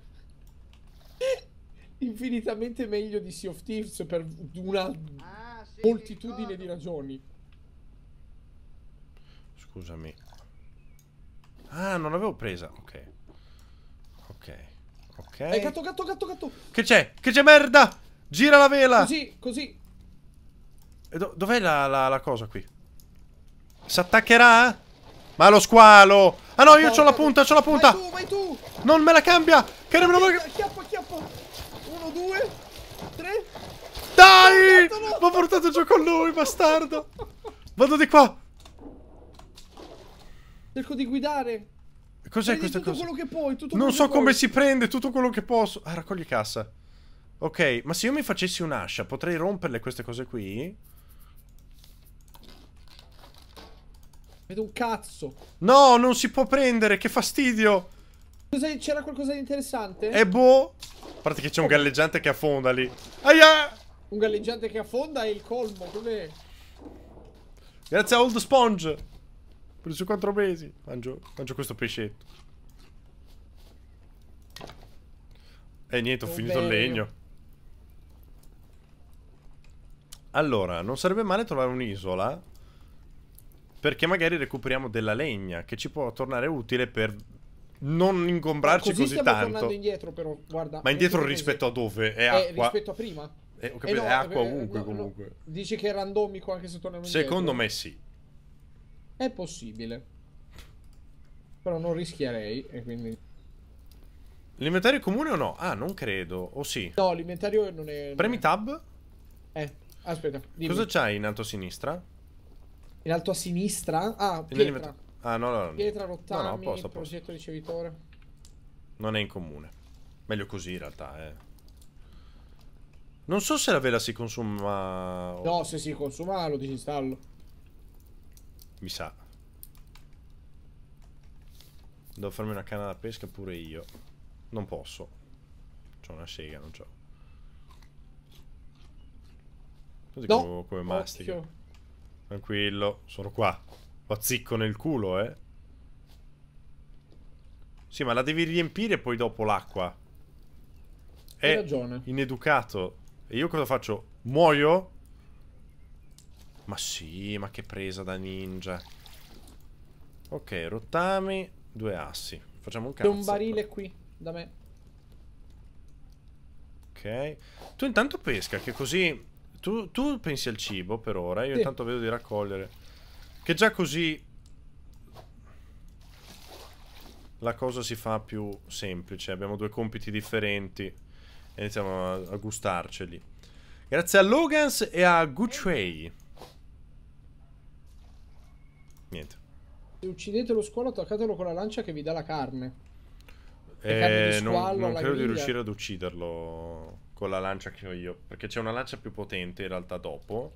infinitamente meglio di Sea of Thieves per una ah, sì, moltitudine di ragioni. Scusami. Ah, non l'avevo presa. Ok. Ok. Ok. Eh, gatto, gatto, gatto, gatto. Che c'è? Che c'è merda? Gira la vela. Così, così. Eh, do Dov'è la, la, la, cosa qui? Si attaccherà? Ma lo squalo! Ah no, io ho la punta, ho la punta! Vai tu, vai tu! Non me la cambia! Che non me la Chiappa, chiappa! Uno, due, tre... Dai! Mi ha portato giù con lui, bastardo! Vado di qua! Cerco di guidare! Cos'è questa tutto cosa? Tutto quello che puoi, tutto Non so come puoi. si prende, tutto quello che posso. Ah, raccogli cassa. Ok, ma se io mi facessi un'ascia, potrei romperle queste cose qui? Vedo un cazzo. No, non si può prendere, che fastidio. C'era qualcosa di interessante? E boh. A parte che c'è un galleggiante che affonda lì. Aia! Un galleggiante che affonda è il colmo, dov'è? Grazie a Old Sponge. Per i suoi quattro mesi. Mangio, mangio questo pescetto. E niente, ho oh finito bello. il legno. Allora, non sarebbe male trovare un'isola perché magari recuperiamo della legna che ci può tornare utile per non ingombrarci così, così tanto. Stiamo indietro però, guarda. Ma indietro rispetto a dove? È eh, acqua. rispetto a prima? Eh, eh no, è acqua eh, ovunque no, comunque. No. Dici che è randomico anche se torniamo indietro? Secondo me sì. È possibile. Però non rischierei e quindi... L'inventario è comune o no? Ah, non credo. O oh, sì? No, l'inventario non è... Non Premi tab? Eh, aspetta. Dimmi. Cosa c'hai in alto a sinistra? In alto a sinistra? Ah, pietra. Ah, no, no, no. Pietra, rottami, no, no, posso, progetto posso. ricevitore. Non è in comune. Meglio così, in realtà, eh. Non so se la vela si consuma... No, se si consuma lo disinstallo. Mi sa. Devo farmi una canna da pesca pure io. Non posso. C'ho una sega, non c'ho. Così no. come, come mastica. Occhio. Tranquillo, sono qua. Pazzicco nel culo, eh. Sì, ma la devi riempire poi dopo l'acqua. Hai ragione. ineducato. E io cosa faccio? Muoio? Ma sì, ma che presa da ninja. Ok, rottami, due assi. Facciamo un cazzo. C'è un barile qui, da me. Ok. Tu intanto pesca, che così tu, tu, pensi al cibo per ora, io sì. intanto vedo di raccogliere. Che già così la cosa si fa più semplice, abbiamo due compiti differenti e iniziamo a, a gustarceli. Grazie a Logans e a Gucci. Niente. Se uccidete lo squalo attaccatelo con la lancia che vi dà la carne. La eh, carne squalo, non, non credo viglia. di riuscire ad ucciderlo con la lancia che ho io. Perché c'è una lancia più potente in realtà dopo.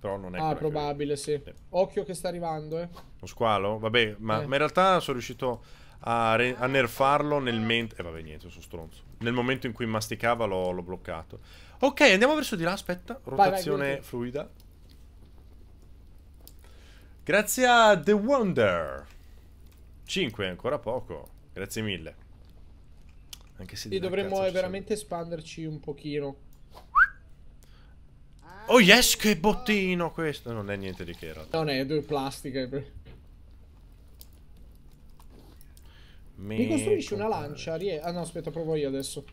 Però non è Ah, probabile, che... sì. Occhio che sta arrivando, eh. Lo squalo? Vabbè, ma, eh. ma in realtà sono riuscito a, re- a nerfarlo nel mentre... Eh, vabbè, niente, sono stronzo. Nel momento in cui masticava l'ho, l'ho bloccato. Ok, andiamo verso di là, aspetta. Rotazione vai, vai, fluida. Grazie a The Wonder. 5, ancora poco. Grazie mille. Anche se sì, dovremmo veramente sono... espanderci un pochino. Oh yes, che bottino questo! Non è niente di che, in realtà. Non è, due plastiche. Mi, Mi costruisci una lancia? Ah no, aspetta, provo io adesso.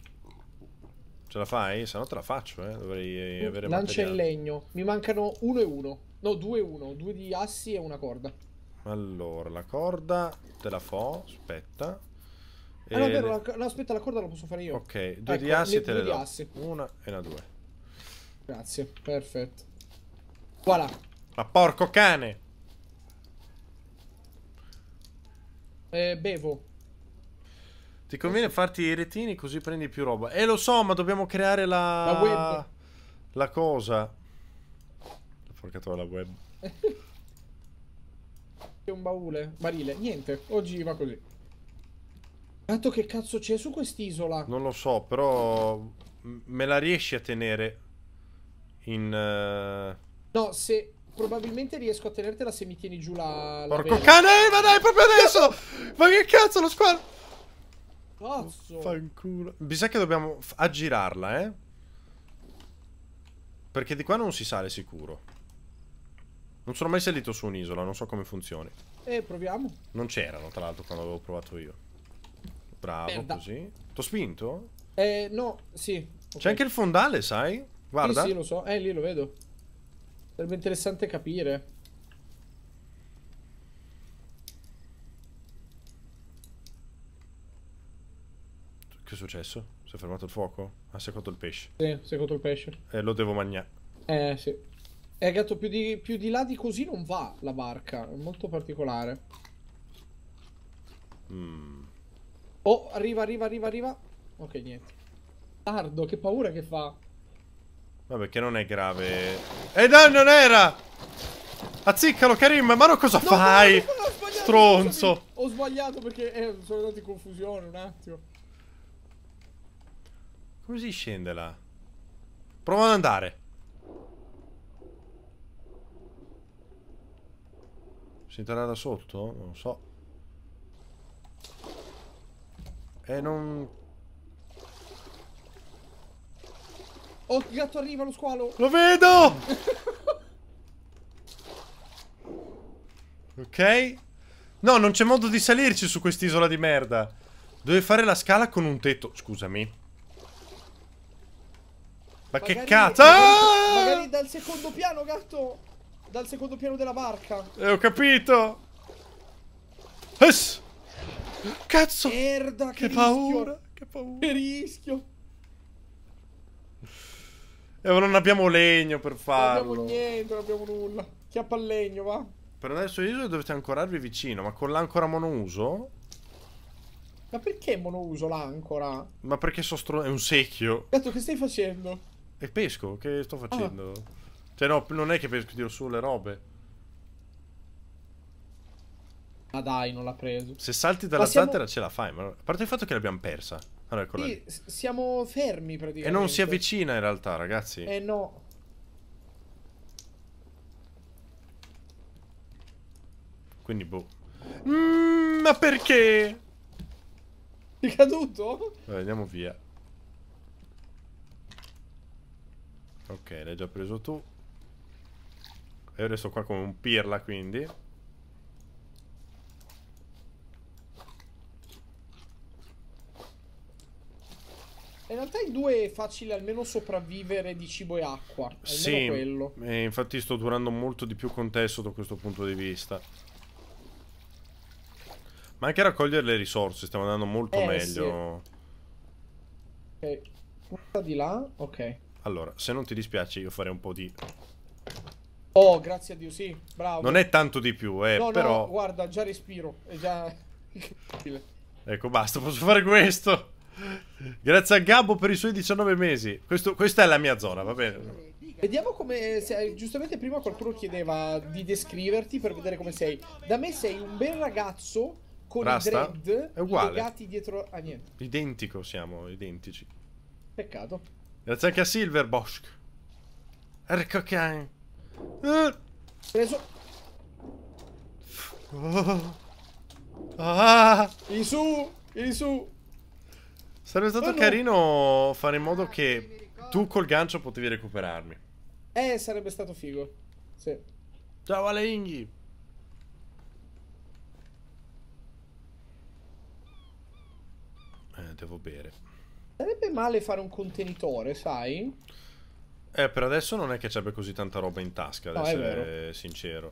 Ce la fai? Se no te la faccio, eh. Dovrei mm, avere Lancia in legno. Mi mancano uno e uno. No, due e uno. Due di assi e una corda. Allora, la corda te la fo, aspetta. Ah, no, vero, eh, la, no, aspetta, la corda la posso fare io. Ok, due ecco, di assi te le do. Assi. Una e una due. Grazie, perfetto. Voilà. Ma porco cane! Eh, bevo. Ti conviene farti i retini così prendi più roba. Eh, lo so, ma dobbiamo creare la... La web. La cosa. La forcatura, la web. C'è un baule, barile, niente, oggi va così. Tanto che cazzo c'è su quest'isola? Non lo so, però me la riesci a tenere in... Uh... No, se... Probabilmente riesco a tenertela se mi tieni giù la... Porco la cane, eh, ma dai, proprio adesso! ma che cazzo, lo squalo! Cazzo! Fanculo. Mi sa che dobbiamo aggirarla, eh? Perché di qua non si sale sicuro. Non sono mai salito su un'isola, non so come funzioni. Eh, proviamo. Non c'erano, tra l'altro, quando avevo provato io. Bravo, Merda. così. T'ho spinto? Eh, no, sì. Okay. C'è anche il fondale, sai? Guarda. Sì, sì, lo so. Eh, lì lo vedo. Sarebbe interessante capire. Che è successo? Si è fermato il fuoco? Ha seccato il pesce. Sì, seccato il pesce. Eh, lo devo mangiare. Eh, sì. Eh, gatto, più di, più di là di così non va la barca. È molto particolare. Mmm. Oh, arriva, arriva, arriva, arriva. Ok, niente. Tardo, che paura che fa. Vabbè, che non è grave. E eh, no, non era! Azziccalo, Karim, ma no, cosa no, fai? No, no, ho Stronzo! Ho sbagliato perché eh, sono andato in confusione un attimo. Come si scende là? Prova ad andare. Si entrerà da sotto? Non lo so. E non... Oh, il gatto arriva, lo squalo! Lo vedo! ok. No, non c'è modo di salirci su quest'isola di merda. Dove fare la scala con un tetto. Scusami. Ma magari, che cazzo? Magari, ah! magari, dal secondo piano, gatto. Dal secondo piano della barca. Eh, ho capito. Es. Cazzo! Merda, che, che paura! Che paura! Che rischio! E eh, ora non abbiamo legno per farlo. Non abbiamo niente, non abbiamo nulla. Chiappa il legno, va. Per adesso isole dovete ancorarvi vicino, ma con l'ancora monouso? Ma perché monouso l'ancora? Ma perché so stro... è un secchio. Gatto, che stai facendo? E pesco, che sto facendo? Ah. Cioè no, non è che pesco, tiro su le robe. Ma dai, non l'ha preso. Se salti dalla Passiamo... zattera ce la fai, ma... a parte il fatto che l'abbiamo persa. Allora, sì, siamo fermi praticamente. E non si avvicina in realtà, ragazzi. Eh no. Quindi boh. Mm, ma perché? È caduto? Vabbè, andiamo via. Ok, l'hai già preso tu. E adesso qua come un pirla, quindi. In realtà in due è facile almeno sopravvivere di cibo e acqua. Almeno sì, quello. E infatti sto durando molto di più con Tesso da questo punto di vista. Ma anche a raccogliere le risorse, stiamo andando molto eh, meglio. Sì. Ok, punta di là, ok. Allora, se non ti dispiace io farei un po' di... Oh, grazie a Dio, sì, bravo. Non è tanto di più, eh, no, però... No, guarda, già respiro, è già... ecco, basta, posso fare questo. Grazie a Gabbo per i suoi 19 mesi. Questo, questa è la mia zona, va bene. Vediamo come sei. Giustamente prima qualcuno chiedeva di descriverti per vedere come sei. Da me sei un bel ragazzo con Rasta? i dread legati dietro a niente. Identico siamo, identici. Peccato. Grazie anche a Silver Bosch. Erco cane. Uh. Preso. Oh. Ah. In su, in su. Sarebbe stato oh, carino fare in modo che tu col gancio potevi recuperarmi. Eh, sarebbe stato figo. Sì. Ciao Aleinghi. Eh, devo bere. Sarebbe male fare un contenitore, sai? Eh, per adesso non è che c'abbia così tanta roba in tasca, ad no, essere sincero.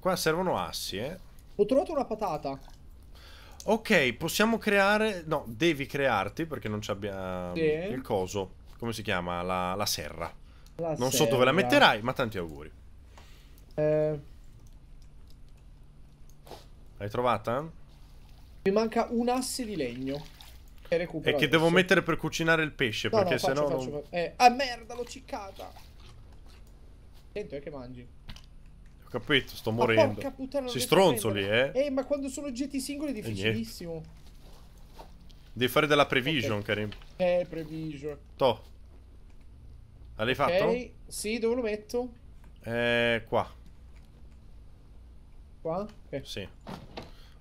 Qua servono assi, eh. Ho trovato una patata. Ok, possiamo creare... No, devi crearti perché non c'abbia sì. il coso. Come si chiama? La, la serra. La non serra. so dove la metterai, ma tanti auguri. Eh... L'hai trovata? Mi manca un asse di legno. E, e che devo mettere per cucinare il pesce, no, perché no, sennò... Faccio, non... faccio... Eh, ah merda, l'ho ciccata! Sento, è eh, che mangi. Ho capito, sto morendo. Puttana, Sei stronzo eh. Eh, ma quando sono oggetti singoli è eh, difficilissimo. Devi fare della prevision, okay. Karim. Eh, prevision. Toh. Ah, l'hai okay. fatto? Sì, dove lo metto? Eh, qua. Qua? Ok. Sì.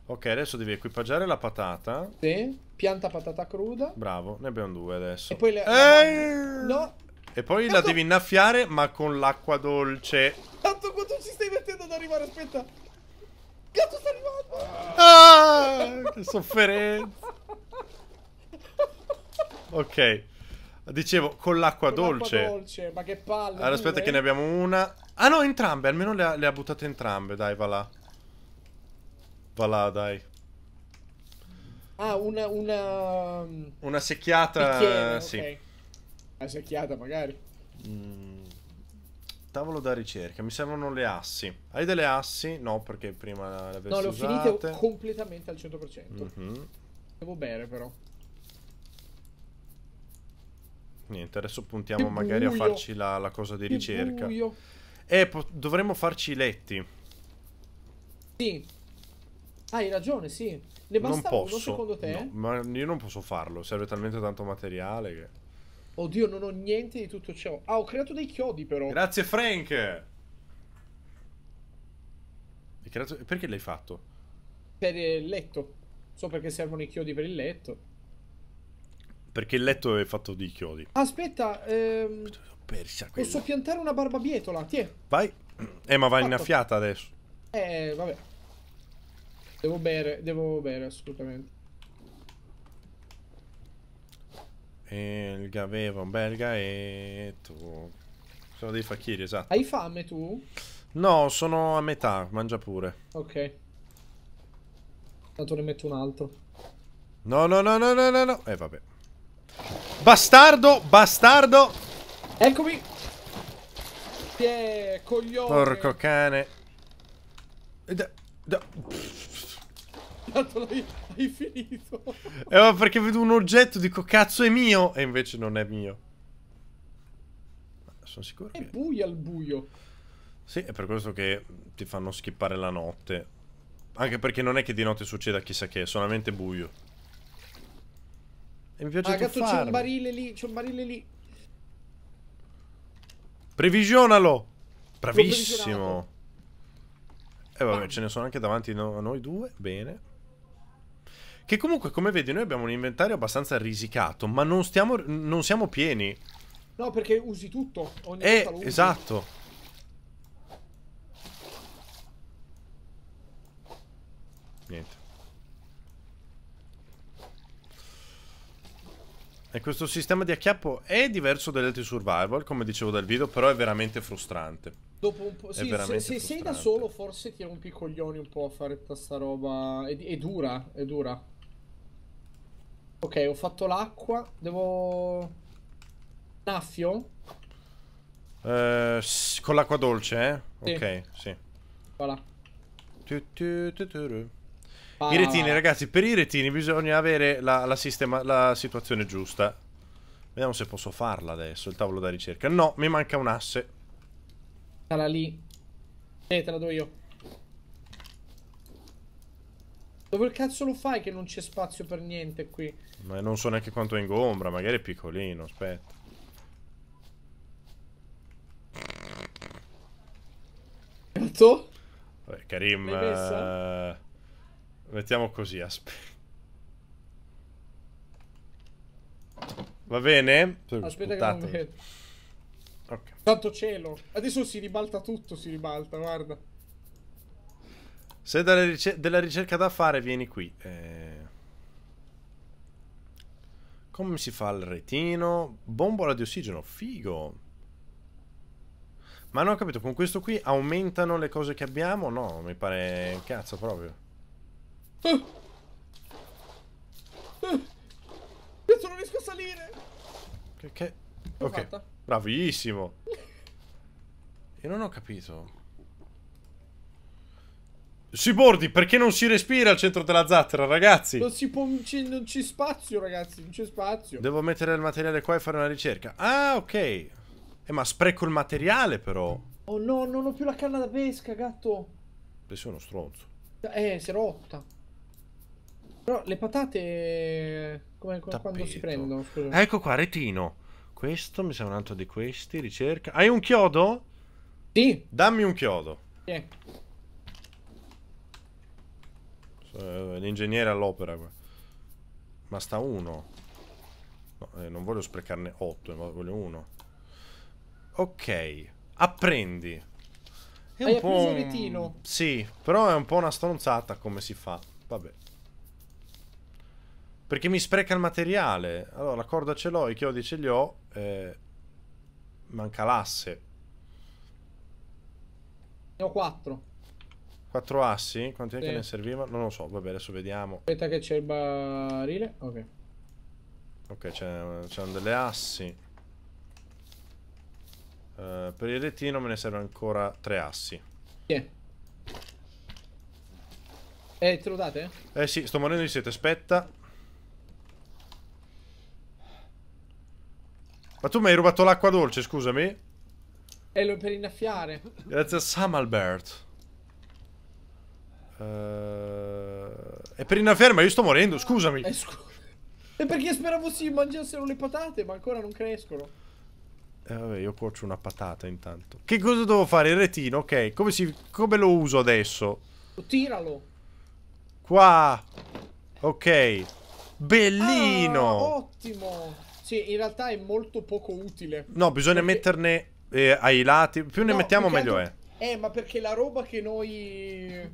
Ok, adesso devi equipaggiare la patata. Sì. Pianta patata cruda. Bravo, ne abbiamo due adesso. E poi le... Eh! No! E poi Tanto... la ecco. devi innaffiare, ma con l'acqua dolce. Tanto quanto ad arrivare, aspetta. Cazzo sta arrivando. Ah, che sofferenza. Ok. Dicevo, con l'acqua dolce. dolce. Ma che palle. Allora, aspetta eh. che ne abbiamo una. Ah no, entrambe. Almeno le ha, le ha buttate entrambe. Dai, va là. Va là, dai. Ah, una... Una, mm, una secchiata... Picchiere, sì. Okay. Una secchiata, magari. Mm tavolo da ricerca. Mi servono le assi. Hai delle assi? No, perché prima le avevo No, le ho usate. finite completamente al 100%. Mm -hmm. Devo bere però. Niente, adesso puntiamo che magari buio. a farci la, la cosa di che ricerca. Buio. Eh, dovremmo farci i letti. Sì. Hai ragione, sì. Ne basta non posso, uno secondo te? No, ma io non posso farlo, serve talmente tanto materiale che... Oddio, non ho niente di tutto ciò. Ah, ho creato dei chiodi, però. Grazie, Frank! Creato... Perché l'hai fatto? Per il letto. So perché servono i chiodi per il letto. Perché il letto è fatto di chiodi. Aspetta, ehm... Posso piantare una barbabietola, tiè. Vai. Eh, ma va innaffiata adesso. Eh, vabbè. Devo bere, devo bere, assolutamente. il aveva un belga e tu Sono dei fakiri, esatto. Hai fame tu? No, sono a metà, mangia pure. Ok. Tanto ne metto un altro. No, no, no, no, no, no, no. Eh, vabbè. Bastardo, bastardo. Eccomi. Pie, coglione. Porco cane. Da, da mai finito. Eh, ma perché vedo un oggetto, dico cazzo è mio, e invece non è mio. sono sicuro È che... buio al buio. Sì, è per questo che ti fanno schippare la notte. Anche perché non è che di notte succeda chissà che, è solamente buio. E mi piace ah, cazzo, c'è un barile lì, c'è un barile lì. Previsionalo! Bravissimo! E eh, vabbè, ce ne sono anche davanti a noi due, bene. Che comunque, come vedi, noi abbiamo un inventario abbastanza risicato, ma non, stiamo, non siamo pieni. No, perché usi tutto. Ogni eh, esatto. Niente. E questo sistema di acchiappo è diverso dagli altri survival, come dicevo dal video, però è veramente frustrante. Dopo un po', sì, se, se sei da solo forse ti rompi i coglioni un po' a fare tutta sta roba, è, è dura, è dura. Ok, ho fatto l'acqua. Devo... Naffio? Eh, con l'acqua dolce, eh? Sì. Ok, sì. Voilà. Tu, tu, tu, ah, I retini, ragazzi, per i retini bisogna avere la, la, sistema, la situazione giusta. Vediamo se posso farla adesso, il tavolo da ricerca. No, mi manca un asse. Sarà lì. Eh, te la do io. Dove cazzo lo fai che non c'è spazio per niente qui? Ma non so neanche quanto è ingombra, magari è piccolino, aspetta. Certo? Vabbè, Karim... Eh, mettiamo così, aspetta. Va bene? Aspetta Buttate. che non vedo. Okay. Tanto cielo. Adesso si ribalta tutto, si ribalta, guarda. Se hai ricer della ricerca da fare, vieni qui. Eh... Come si fa il retino? Bombola di ossigeno, figo. Ma non ho capito, con questo qui aumentano le cose che abbiamo? No, mi pare un cazzo proprio. Uh. Uh. Adesso non riesco a salire. Che, che... Ok, bravissimo. E non ho capito. Sui bordi, perché non si respira al centro della zattera, ragazzi? Non, si può, non c'è spazio, ragazzi, non c'è spazio. Devo mettere il materiale qua e fare una ricerca. Ah, ok. Eh, ma spreco il materiale, però. Oh no, non ho più la canna da pesca, gatto. Adesso è uno stronzo. Eh, si è rotta. Però le patate... Come, come quando si prendono? Scusa. Ecco qua, retino. Questo, mi sa un altro di questi, ricerca. Hai un chiodo? Sì. Dammi un chiodo. Sì. Eh, l'ingegnere all'opera Ma sta uno. No, eh, non voglio sprecarne otto, eh, voglio uno. Ok, apprendi. È Hai un po'... Un... Ritino. Sì, però è un po' una stronzata come si fa. Vabbè. Perché mi spreca il materiale. Allora, la corda ce l'ho, i chiodi ce li ho. Eh, manca l'asse. Ne ho quattro. Quattro assi? Quanti sì. che ne servivano? Non lo so, vabbè, adesso vediamo. Aspetta che c'è il barile. Ok. Ok, c'erano delle assi. Uh, per il retino me ne servono ancora tre assi. Yeah. Eh, te lo date? Eh sì, sto morendo di sete, aspetta. Ma tu mi hai rubato l'acqua dolce, scusami. E eh, lo per innaffiare. Grazie a Sam Uh, eh, è per una ferma, io sto morendo, scusami. Eh, scu e perché speravo si mangiassero le patate, ma ancora non crescono. Eh, vabbè, io cuocio una patata intanto. Che cosa devo fare? Il retino, ok. Come, si... Come lo uso adesso? Tiralo. Qua. Ok. Bellino. Ah, ottimo. Sì, in realtà è molto poco utile. No, bisogna perché... metterne eh, ai lati. Più ne no, mettiamo, meglio è. Eh, ma perché la roba che noi...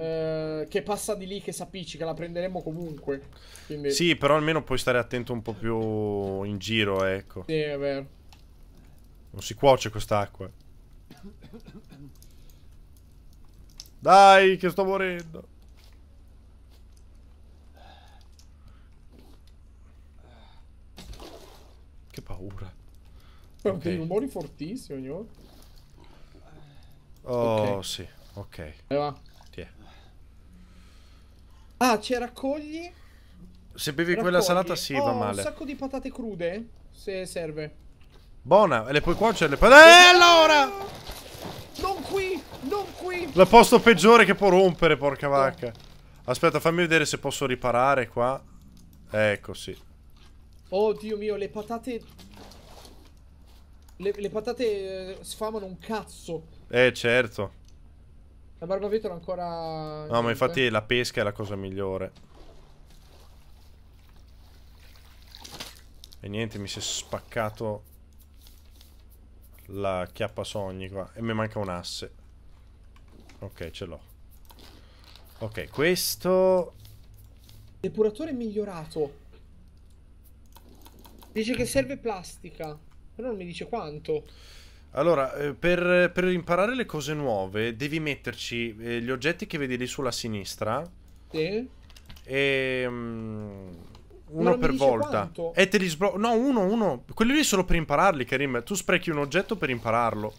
Eh, che passa di lì, che che la prenderemo comunque. Quindi... Sì, però almeno puoi stare attento un po' più in giro, ecco. Sì, è vero. Non si cuoce quest'acqua. Dai, che sto morendo. Che paura. Okay. Dei rumori fortissimi ogni Oh, okay. sì, ok. Eh, Ah, c'è raccogli. Se bevi raccogli. quella salata si sì, oh, va male. un sacco di patate crude, se serve. Buona, e le puoi cuocere le cuocerle. Eh, allora! Non qui, non qui! La posto peggiore che può rompere, porca vacca. Aspetta, fammi vedere se posso riparare qua. Ecco, sì. Oh, Dio mio, le patate... Le, le patate eh, sfamano un cazzo. Eh, certo. La barbabietola ancora... No, ma infatti la pesca è la cosa migliore. E niente, mi si è spaccato la chiappa sogni qua. E mi manca un asse. Ok, ce l'ho. Ok, questo... Depuratore migliorato. Dice che serve plastica. Però non mi dice quanto. Allora, eh, per, per, imparare le cose nuove devi metterci eh, gli oggetti che vedi lì sulla sinistra. Sì. E, um, uno per volta. Quanto? E te li sblocco. No, uno, uno. Quelli lì sono per impararli, Karim. Tu sprechi un oggetto per impararlo.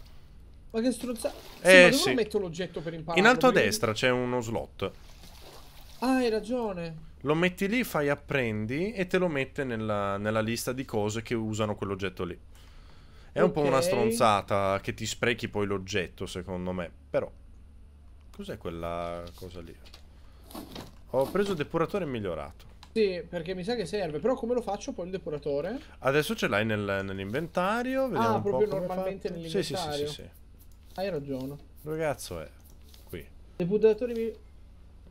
Ma che stronzata. Eh, sì, sì. metto l'oggetto per impararlo? In alto a destra c'è uno slot. Ah, hai ragione. Lo metti lì, fai apprendi e te lo mette nella, nella lista di cose che usano quell'oggetto lì. È okay. un po' una stronzata che ti sprechi poi l'oggetto, secondo me. Però, cos'è quella cosa lì? Ho preso depuratore migliorato. Sì, perché mi sa che serve. Però come lo faccio poi il depuratore? Adesso ce l'hai nel, nell'inventario. Vediamo ah, proprio normalmente nell'inventario. Sì, sì, sì, sì, Hai ragione. Dove cazzo è? Qui. Depuratore migliorato.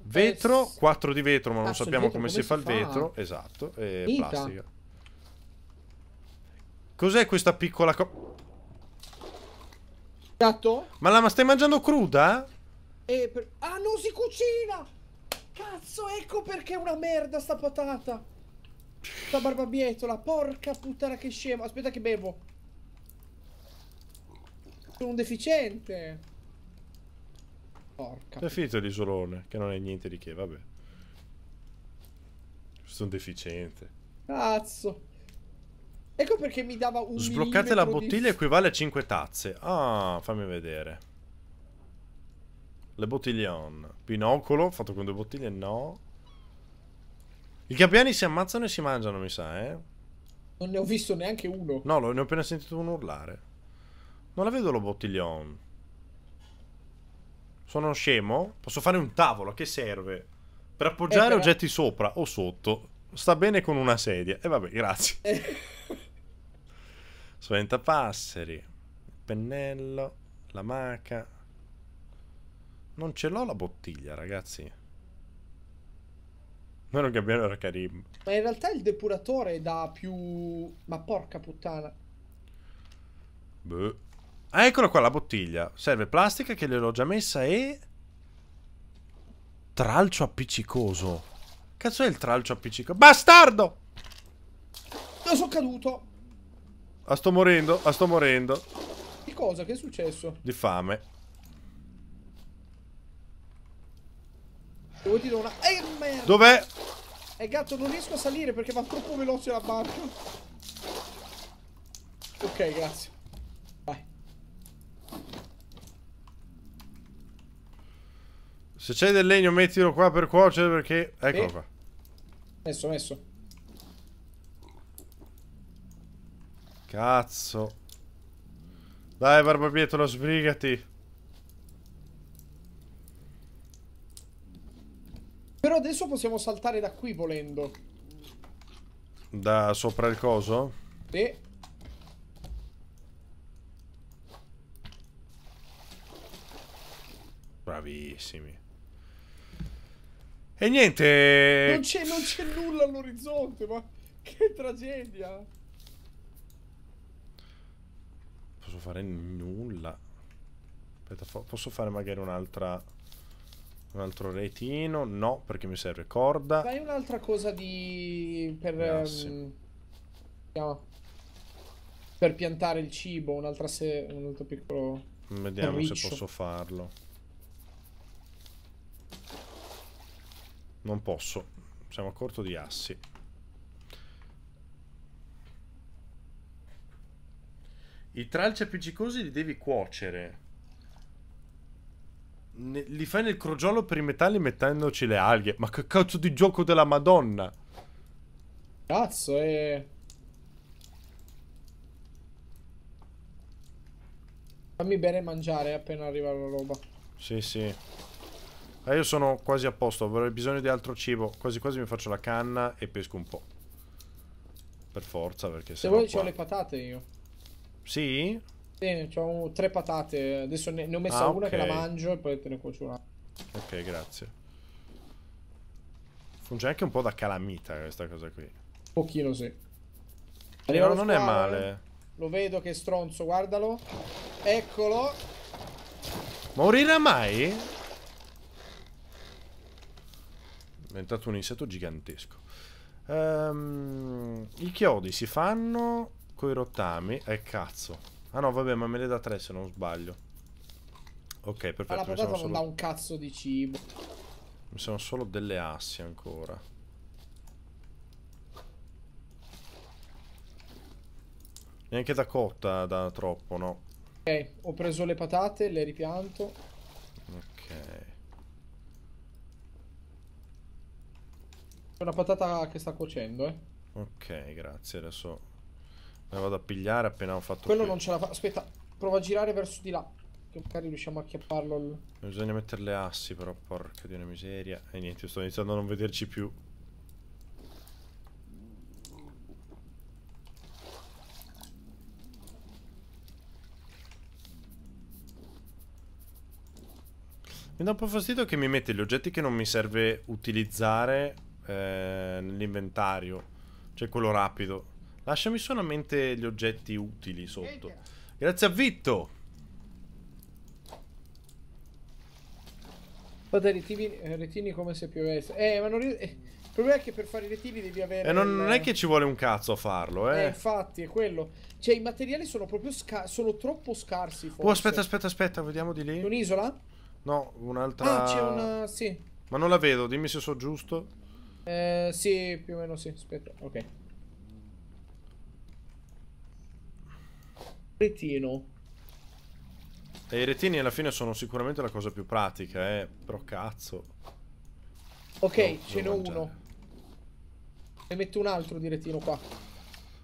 Vetro, 4 di vetro, ma non Cazzo, sappiamo come, come, si, si fa, fa il vetro. Esatto, e Mica. plastica. Cos'è questa piccola cosa? Gatto? Ma la ma stai mangiando cruda? E eh, per... Ah, non si cucina! Cazzo, ecco perché è una merda sta patata! Sta barbabietola, porca puttana che scemo! Aspetta che bevo. Sono un deficiente. Porca. È finito l'isolone, che non è niente di che, vabbè. Sono deficiente. Cazzo. Ecco perché mi dava un Sbloccate la bottiglia di... equivale a 5 tazze. Ah, fammi vedere. Le bottiglion. Binocolo, fatto con due bottiglie, no. I gabbiani si ammazzano e si mangiano, mi sa, eh. Non ne ho visto neanche uno. No, ne ho appena sentito uno urlare. Non la vedo lo bottiglion. Sono scemo? Posso fare un tavolo, a che serve? Per appoggiare eh, però... oggetti sopra o sotto. Sta bene con una sedia. E eh, vabbè, grazie. Eh. Sventapasseri, il pennello, la maca. Non ce l'ho la bottiglia, ragazzi. Meno che abbiamo la Karim. Ma in realtà il depuratore dà più... Ma porca puttana. Beh. Ah, eccola qua la bottiglia. Serve plastica che gliel'ho già messa e... Tralcio appiccicoso. Cazzo è il tralcio appiccicoso? Bastardo! Io sono caduto. Ah, sto morendo, ah, sto morendo. Di cosa? Che è successo? Di fame. Dove ti do una... Ehi, merda! Dov'è? Eh, gatto, non riesco a salire perché va troppo veloce la barca. Ok, grazie. Vai. Se c'è del legno mettilo qua per cuocere perché... Eccolo e... qua. Messo, messo. Cazzo. Dai, Barbabietolo, sbrigati. Però adesso possiamo saltare da qui volendo. Da sopra il coso? Sì. Bravissimi. E niente... Non c'è nulla all'orizzonte, ma che tragedia. posso fare nulla. Aspetta, posso fare magari un'altra... Un altro retino? No, perché mi serve corda. Fai un'altra cosa di... per... Um, per piantare il cibo, un'altra se... un altro piccolo... Vediamo Riccio. se posso farlo. Non posso. Siamo a corto di assi. I tralci appiccicosi li devi cuocere. Ne, li fai nel crogiolo per i metalli mettendoci le alghe. Ma che cazzo di gioco della madonna! Cazzo, è... Eh. Fammi bere e mangiare appena arriva la roba. Sì, sì. Ah, io sono quasi a posto, avrei bisogno di altro cibo. Quasi quasi mi faccio la canna e pesco un po'. Per forza, perché se... Se vuoi qua... ho le patate io. Sì? Bene, ho tre patate. Adesso ne, ne ho messa ah, una okay. che la mangio e poi te ne cuocio una. Ok, grazie. Funge anche un po' da calamita questa cosa qui. Un pochino, sì. Però non squadra, è male. Lo vedo che è stronzo, guardalo. Eccolo. Morirà mai? È diventato un insetto gigantesco. Um, I chiodi si fanno i rottami. Eh, cazzo. Ah no, vabbè, ma me ne da tre se non sbaglio. Ok, perfetto. Allora, patata non solo... dà un cazzo di cibo. Mi sono solo delle assi ancora. Neanche da cotta da troppo, no? Ok, ho preso le patate, le ripianto. Ok. C'è una patata che sta cuocendo, eh. Ok, grazie. Adesso Me la vado a pigliare appena ho fatto Quello qui. non ce la fa. Aspetta, prova a girare verso di là. Che magari riusciamo a chiapparlo. Bisogna mettere le assi però, porca di una miseria. E niente, sto iniziando a non vederci più. Mi dà un po' fastidio che mi mette gli oggetti che non mi serve utilizzare eh, nell'inventario. Cioè quello rapido. Lasciami solamente gli oggetti utili sotto. Grazie a Vitto! Vabbè, ritini, ritini come se piovesse. Eh, ma non... Eh, il problema è che per fare i ritini devi avere... Eh, non, il... non, è che ci vuole un cazzo a farlo, eh. Eh, infatti, è quello. Cioè, i materiali sono proprio scarsi, sono troppo scarsi, oh, forse. Oh, aspetta, aspetta, aspetta, vediamo di lì. Un'isola? No, un'altra... Ah, c'è una... sì. Ma non la vedo, dimmi se so giusto. Eh, sì, più o meno sì, aspetta, ok. retino. E i retini alla fine sono sicuramente la cosa più pratica, eh. Però cazzo. Ok, no, ce n'è uno. Ne metto un altro di retino qua.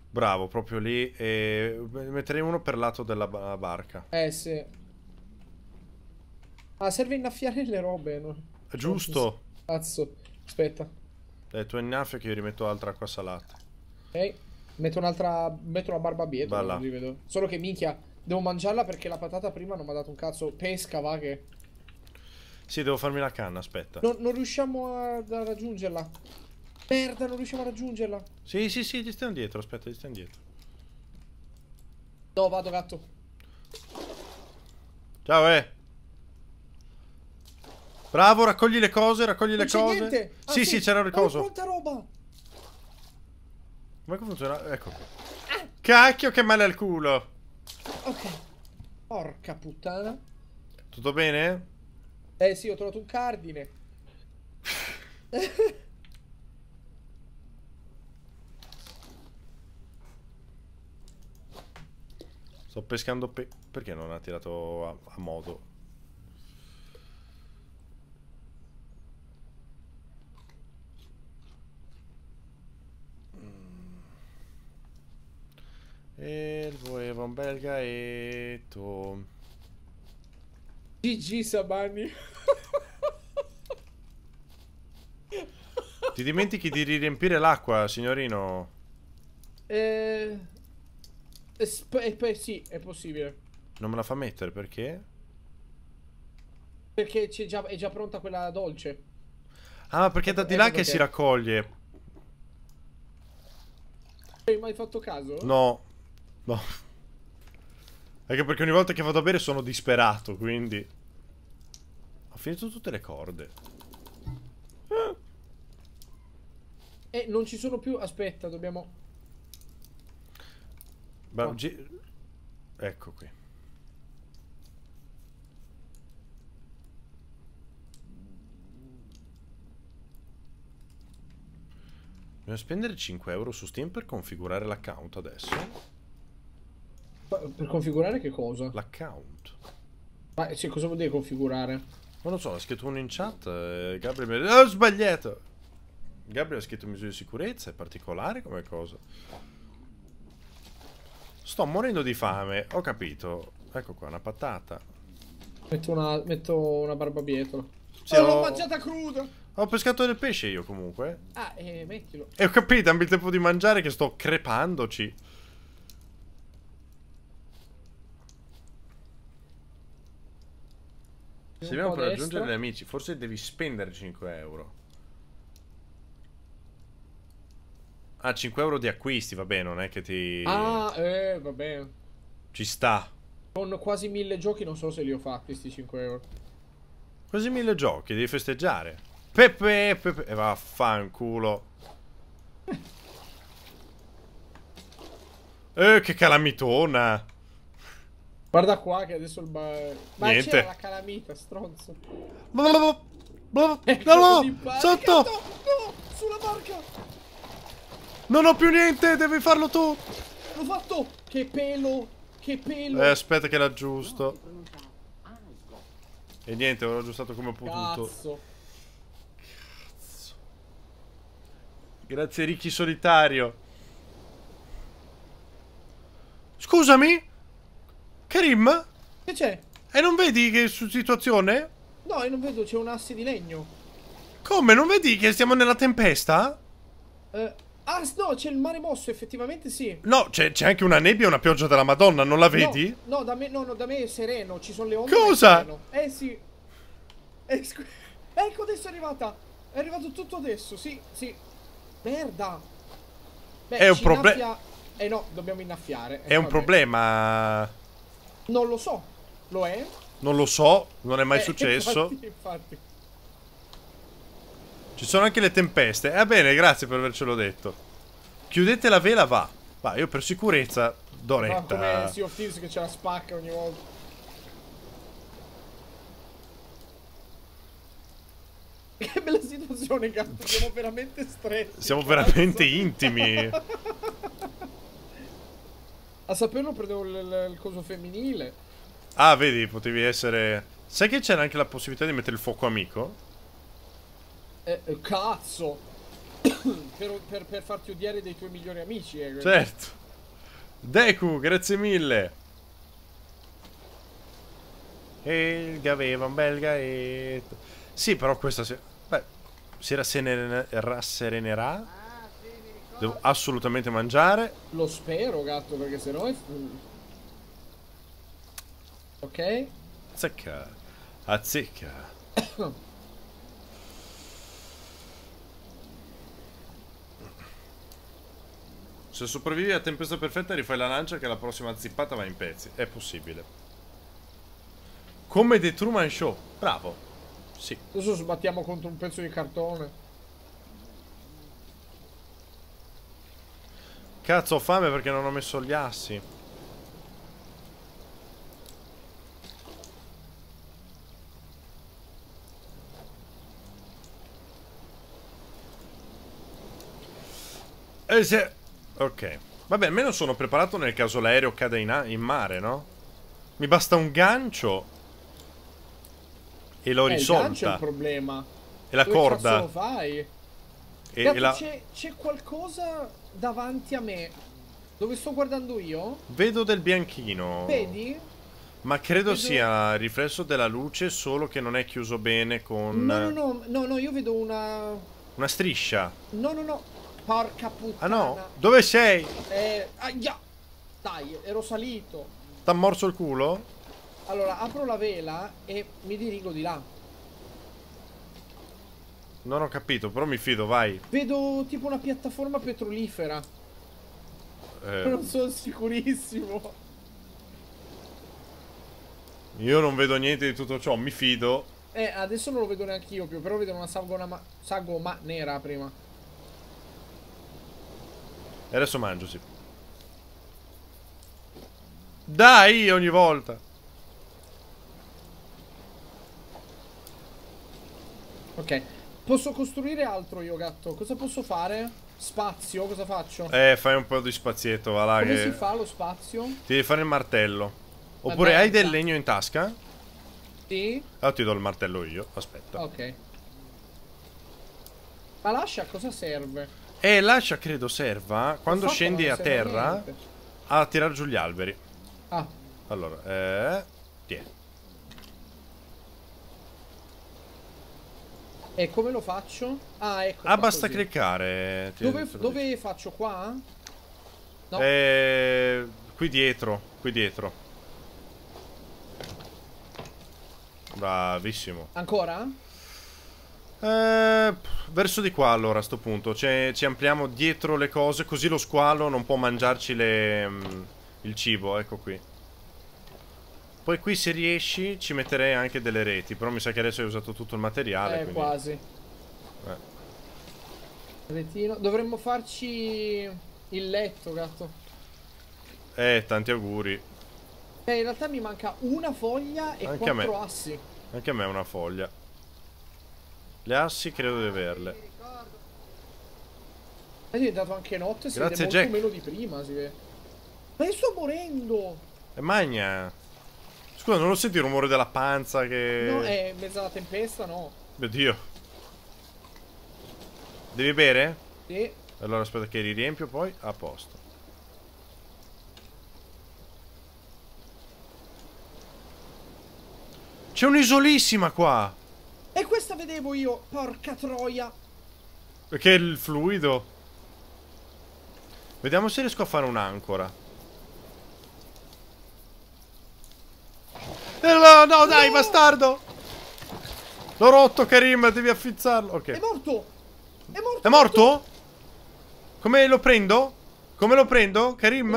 Bravo, proprio lì. E metterei uno per lato della barca. Eh, sì. Ah, serve innaffiare le robe. No? Giusto. Cazzo. Aspetta. Eh, tu innaffia che io rimetto altra acqua salata. Ok. Metto un'altra. Metto la barbabietola. Voilà. Non vedo. Solo che minchia. Devo mangiarla perché la patata prima non mi ha dato un cazzo. Pesca, va che. Sì, devo farmi la canna, aspetta. No, non riusciamo a, a, raggiungerla. Merda, non riusciamo a raggiungerla. Sì, sì, sì, ti stiamo dietro, aspetta, ti stiamo dietro. No, vado, gatto. Ciao, eh. Bravo, raccogli le cose, raccogli non le cose. Ah, sì, sì, sì c'era il ah, coso. Ma quanta roba. Come funziona? Ecco ah. Cacchio che male al culo! Ok. Porca puttana. Tutto bene? Eh sì, ho trovato un cardine. Sto pescando pe... Perché non ha tirato a, a modo? E voleva un bel gaetto. GG Sabani. Ti dimentichi di riempire l'acqua, signorino? Eh... sì, è possibile. Non me la fa mettere, perché? Perché è già, è già pronta quella dolce. Ah, perché è da eh, di là che si raccoglie. hai mai fatto caso? No. No. Boh. Anche perché ogni volta che vado a bere sono disperato, quindi... Ho finito tutte le corde. Ah. Eh, non ci sono più... Aspetta, dobbiamo... Bra oh. Ecco qui. Dobbiamo spendere 5 euro su Steam per configurare l'account adesso. Per configurare che cosa? L'account. Ma cioè, cosa vuol dire configurare? Non lo so, ha scritto uno in chat. Eh, Gabriel mi ha oh, sbagliato. Gabriel ha scritto misure di sicurezza, è particolare come cosa. Sto morendo di fame, ho capito. Ecco qua, una patata. Metto una, metto una barbabietola. Sì, oh, ho... l'ho mangiata cruda! Ho pescato del pesce io comunque. Ah, eh, mettilo. E ho capito, abbi il tempo di mangiare che sto crepandoci. Se abbiamo per raggiungere gli amici, forse devi spendere 5 euro. Ah, 5 euro di acquisti, vabbè, non è che ti... Ah, eh, vabbè. Ci sta. Con quasi mille giochi non so se li ho fatti, questi 5 euro. Quasi mille giochi, devi festeggiare. Pepe, pepe... E vaffanculo. eh, che calamitona. Guarda qua che adesso il ba... Ma Niente. la calamita, stronzo. Blablabla. Blablabla. Ecco no, no, sotto. No, no, sulla barca. Non ho più niente, devi farlo tu. L'ho fatto. Che pelo, che pelo. Eh, aspetta che l'aggiusto. E niente, l'ho aggiustato come ho potuto. Cazzo. Cazzo. Grazie Ricky solitario. Scusami? Karim? Che c'è? E non vedi che situazione? No, io non vedo, c'è un asse di legno. Come? Non vedi che stiamo nella tempesta? Uh, ah, no, c'è il mare mosso, effettivamente sì. No, c'è, anche una nebbia e una pioggia della Madonna, non la vedi? No, no, da, me, no, no da me, è sereno, ci sono le onde. Cosa? Eh sì. Eh, ecco, adesso è arrivata. È arrivato tutto adesso, sì, sì. Merda. Beh, è un problema. Eh no, dobbiamo innaffiare. Eh, è un problema. Non lo so. Lo è? Non lo so, non è mai eh, successo. Infatti, infatti. Ci sono anche le tempeste. Va eh, bene, grazie per avercelo detto. Chiudete la vela, va. Va, io per sicurezza do retta. Ma come Sea of Thieves che ce la spacca ogni volta. Che bella situazione, gatto. Siamo veramente stretti. Siamo veramente intimi. A saperlo prendevo l- l- il coso femminile. Ah, vedi, potevi essere... Sai che c'era anche la possibilità di mettere il fuoco amico? Eh, eh cazzo! per, per, per, farti odiare dei tuoi migliori amici, eh. Certo! Deku, grazie mille! E il aveva un bel gaetto. Sì, però questa... Si... Beh, si rasserenerà... Devo assolutamente mangiare. Lo spero, gatto, perché se no è... Ok. Azzecca. Azzecca. Se sopravvivi a tempesta perfetta rifai la lancia che la prossima zippata va in pezzi. È possibile. Come The Truman Show. Bravo. Sì. Adesso sbattiamo contro un pezzo di cartone. Cazzo ho fame perché non ho messo gli assi E eh, se... Ok Vabbè almeno sono preparato nel caso l'aereo cada in, in mare no? Mi basta un gancio E l'ho eh, risolta il gancio è il problema E la Dove corda Dove fai? E, e la... C'è qualcosa davanti a me, dove sto guardando io... Vedo del bianchino. Vedi? Ma credo vedo... sia riflesso della luce, solo che non è chiuso bene con... No, no, no, no, no io vedo una... Una striscia? No, no, no, porca puttana. Ah no? Dove sei? Eh, aia! Dai, ero salito. T'ha morso il culo? Allora, apro la vela e mi dirigo di là. Non ho capito, però mi fido, vai. Vedo tipo una piattaforma petrolifera. Eh. Non sono sicurissimo. Io non vedo niente di tutto ciò, mi fido. Eh, adesso non lo vedo neanche io più, però vedo una sagoma, sagoma nera prima. E adesso mangio, sì. Dai, ogni volta. Ok, Posso costruire altro io, gatto? Cosa posso fare? Spazio, cosa faccio? Eh, fai un po' di spazietto, va là Come che... si fa lo spazio? Ti devi fare il martello Oppure Vabbè, hai del legno in tasca? Sì Allora ah, ti do il martello io, aspetta Ok Ma l'ascia cosa serve? Eh, l'ascia credo serva Quando scendi a terra niente. A tirar giù gli alberi Ah Allora, eh E come lo faccio? Ah, ecco. Ah, basta così. cliccare. Dove, dove faccio qua? No. Eh, qui dietro, qui dietro. Bravissimo. Ancora? Eh, verso di qua allora a sto punto. Cioè, ci ampliamo dietro le cose così lo squalo non può mangiarci le, mm, il cibo, ecco qui. Poi qui se riesci ci metterei anche delle reti, però mi sa che adesso hai usato tutto il materiale. Eh, quindi... quasi. Eh. Retino. Dovremmo farci il letto, gatto. Eh, tanti auguri. Eh, in realtà mi manca una foglia e Anche quattro assi. Anche a me una foglia. Le assi credo di averle. Eh, è diventato anche notte, si Grazie, vede molto Jack. meno di prima, si vede. Ma io sto morendo! E magna! Scusa, non lo senti il rumore della panza che... No, è mezzo alla tempesta, no. Oddio. Devi bere? Sì. Allora aspetta che riempio poi a posto. C'è un'isolissima qua! E questa vedevo io, porca troia! Perché il fluido? Vediamo se riesco a fare un'ancora. Eh, no, no, dai, no. bastardo! L'ho rotto, Karim, devi affizzarlo. Ok. È morto! È morto! È morto? Come lo prendo? Come lo prendo, Karim?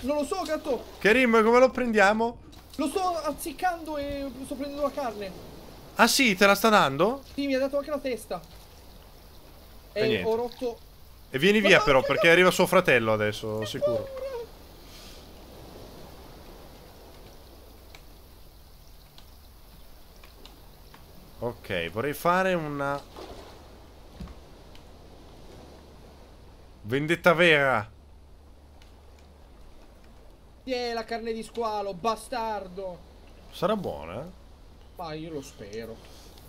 Non lo so, gatto! Karim, come lo prendiamo? Lo sto azzicando e sto prendendo la carne. Ah sì, te la sta dando? Sì, mi ha dato anche la testa. E, e ho rotto... E vieni via però, perché arriva suo fratello adesso, sicuro. Ok, vorrei fare una... Vendetta vera! Yeah, la carne di squalo, bastardo! Sarà buona? Ma eh? ah, io lo spero.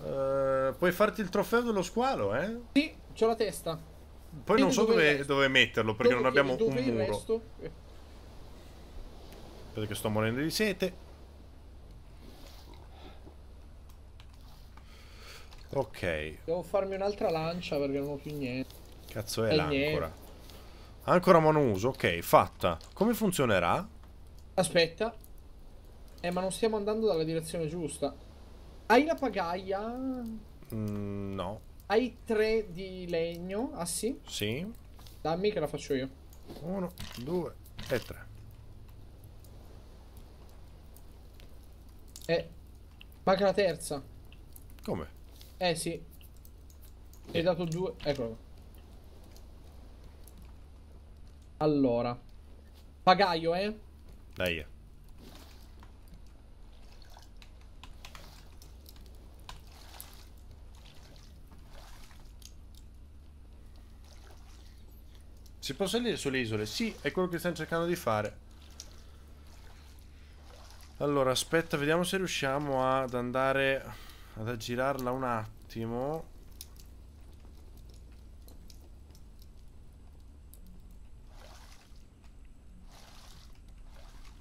Uh, puoi farti il trofeo dello squalo, eh? Sì, c'ho la testa. Poi Vedi non so dove, dove, dove metterlo, perché dove non abbiamo un muro. Perché sto morendo di sete. Ok. Devo farmi un'altra lancia perché non ho più niente. Cazzo è, è l'ancora? Ancora monouso, ok, fatta. Come funzionerà? Aspetta. Eh, ma non stiamo andando dalla direzione giusta. Hai la pagaia? Mm, no. Hai tre di legno? Ah sì? Sì. Dammi che la faccio io. Uno, due e tre. Eh, manca la terza. Come? Eh sì. Hai dato due. Eccolo. Allora. Pagaio, eh? Dai. Si può salire sulle isole? Sì, è quello che stiamo cercando di fare. Allora, aspetta, vediamo se riusciamo ad andare ad aggirarla un attimo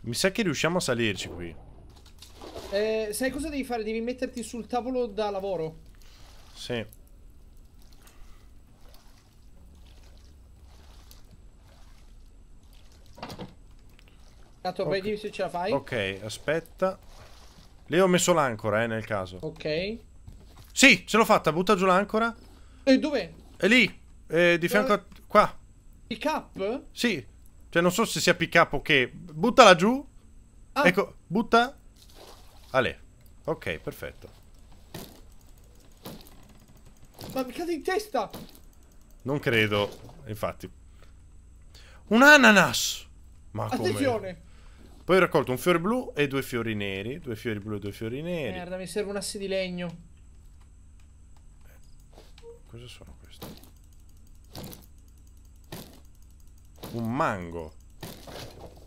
Mi sa che riusciamo a salirci qui eh, Sai cosa devi fare? Devi metterti sul tavolo da lavoro Sì Tanto okay. vai dimmi se ce la fai Ok, aspetta Lì ho messo l'ancora, eh, nel caso. Ok. Sì, ce l'ho fatta, butta giù l'ancora. E dove? È lì, eh, di fianco a... Eh? qua. Pick up? Sì. Cioè, non so se sia pick up o che. Buttala giù. Ah. Ecco, butta. Ale. Ok, perfetto. Ma mi cade in testa! Non credo, infatti. Un ananas! Ma Attenzione! Come? Poi ho raccolto un fiore blu e due fiori neri. Due fiori blu e due fiori neri. Merda, mi serve un asse di legno. Eh, cosa sono questi? Un mango.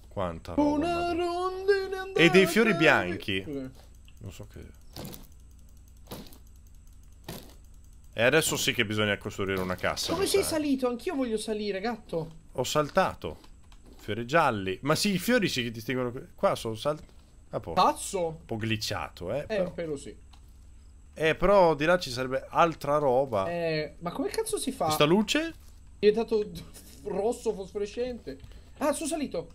Quanta roba. Una rondine E dei fiori bianchi. Okay. Non so che... E adesso sì che bisogna costruire una cassa. Come sei sai. salito? Anch'io voglio salire, gatto. Ho saltato fiori gialli. Ma sì, i fiori si distinguono. Qua sono salto. Ah, po'. Pazzo? Un po' glitchato, eh. Eh, però. però sì. Eh, però di là ci sarebbe altra roba. Eh, ma come cazzo si fa? Questa luce? È diventato rosso fosforescente. Ah, sono salito.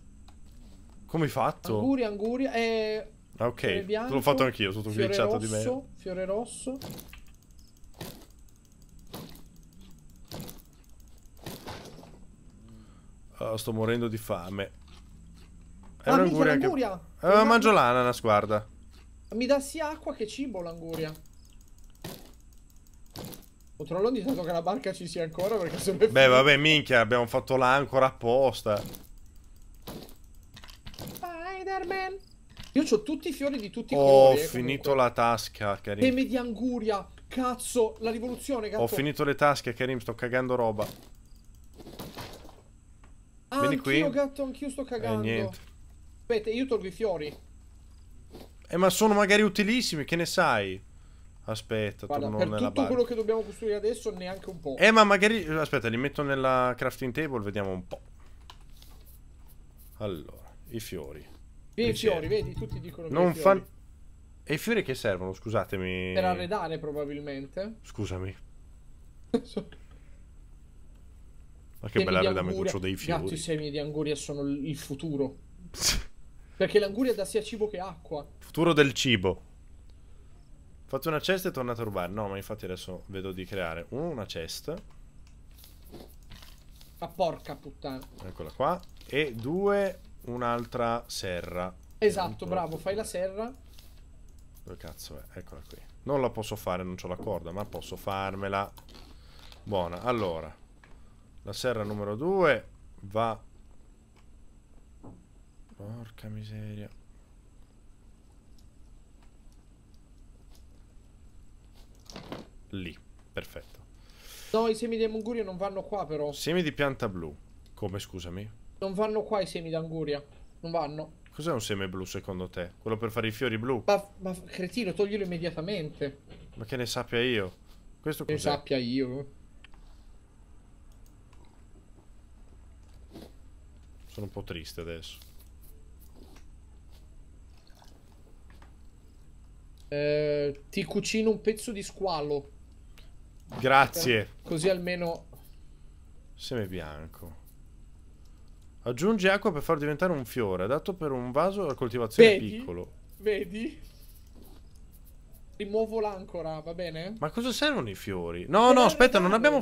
Come hai fatto? Anguria, anguria. Eh, ah, ok, l'ho fatto anch'io, sono glitchato di me. Fiore rosso. Oh, sto morendo di fame. È ah, un'anguria che... L'anguria. Eh, mangio l'ananas, guarda. Mi dà sia acqua che cibo l'anguria. Controllo ogni tanto che la barca ci sia ancora perché se Beh, figlio. vabbè, minchia, abbiamo fatto l'ancora apposta. Spider-Man. Io ho tutti i fiori di tutti i oh, colori. Ho eh, finito comunque. la tasca, Karim. Teme di anguria. Cazzo, la rivoluzione, cazzo. Ho finito le tasche, Karim, sto cagando roba. Ah, Vieni qui. Anch'io gatto, anch'io sto eh, cagando. Eh, niente. Aspetta, io tolgo i fiori. Eh, ma sono magari utilissimi, che ne sai? Aspetta, Guarda, torno per nella tutto bar. quello che dobbiamo costruire adesso neanche un po'. Eh, ma magari... Aspetta, li metto nella crafting table, vediamo un po'. Allora, i fiori. i fiori, vedi, tutti dicono non che fan... E i fiori che servono, scusatemi? Per arredare, probabilmente. Scusami. Ma che bella reda cuccio dei fiori. Gatto, i semi di anguria sono il futuro. Perché l'anguria dà sia cibo che acqua. Futuro del cibo. Fate una cesta e tornate a rubare. No, ma infatti adesso vedo di creare uno, una cesta. Ma ah, porca puttana. Eccola qua. E due, un'altra serra. Esatto, bravo. Fai la serra. Dove cazzo è? Eccola qui. Non la posso fare, non ho la corda, ma posso farmela. Buona. Allora. La serra numero 2 va... Porca miseria. Lì, perfetto. No, i semi di anguria non vanno qua però. Semi di pianta blu. Come, scusami? Non vanno qua i semi d'anguria. Non vanno. Cos'è un seme blu secondo te? Quello per fare i fiori blu? Ma, ma cretino, toglielo immediatamente. Ma che ne sappia io? Questo cos'è? Che ne sappia io. Sono un po' triste adesso. Eh, ti cucino un pezzo di squalo. Grazie. Così almeno... Seme bianco. Aggiungi acqua per far diventare un fiore, adatto per un vaso a coltivazione vedi? piccolo. Vedi? Rimuovo l'ancora, va bene? Ma cosa servono i fiori? No, eh, no, aspetta, non abbiamo,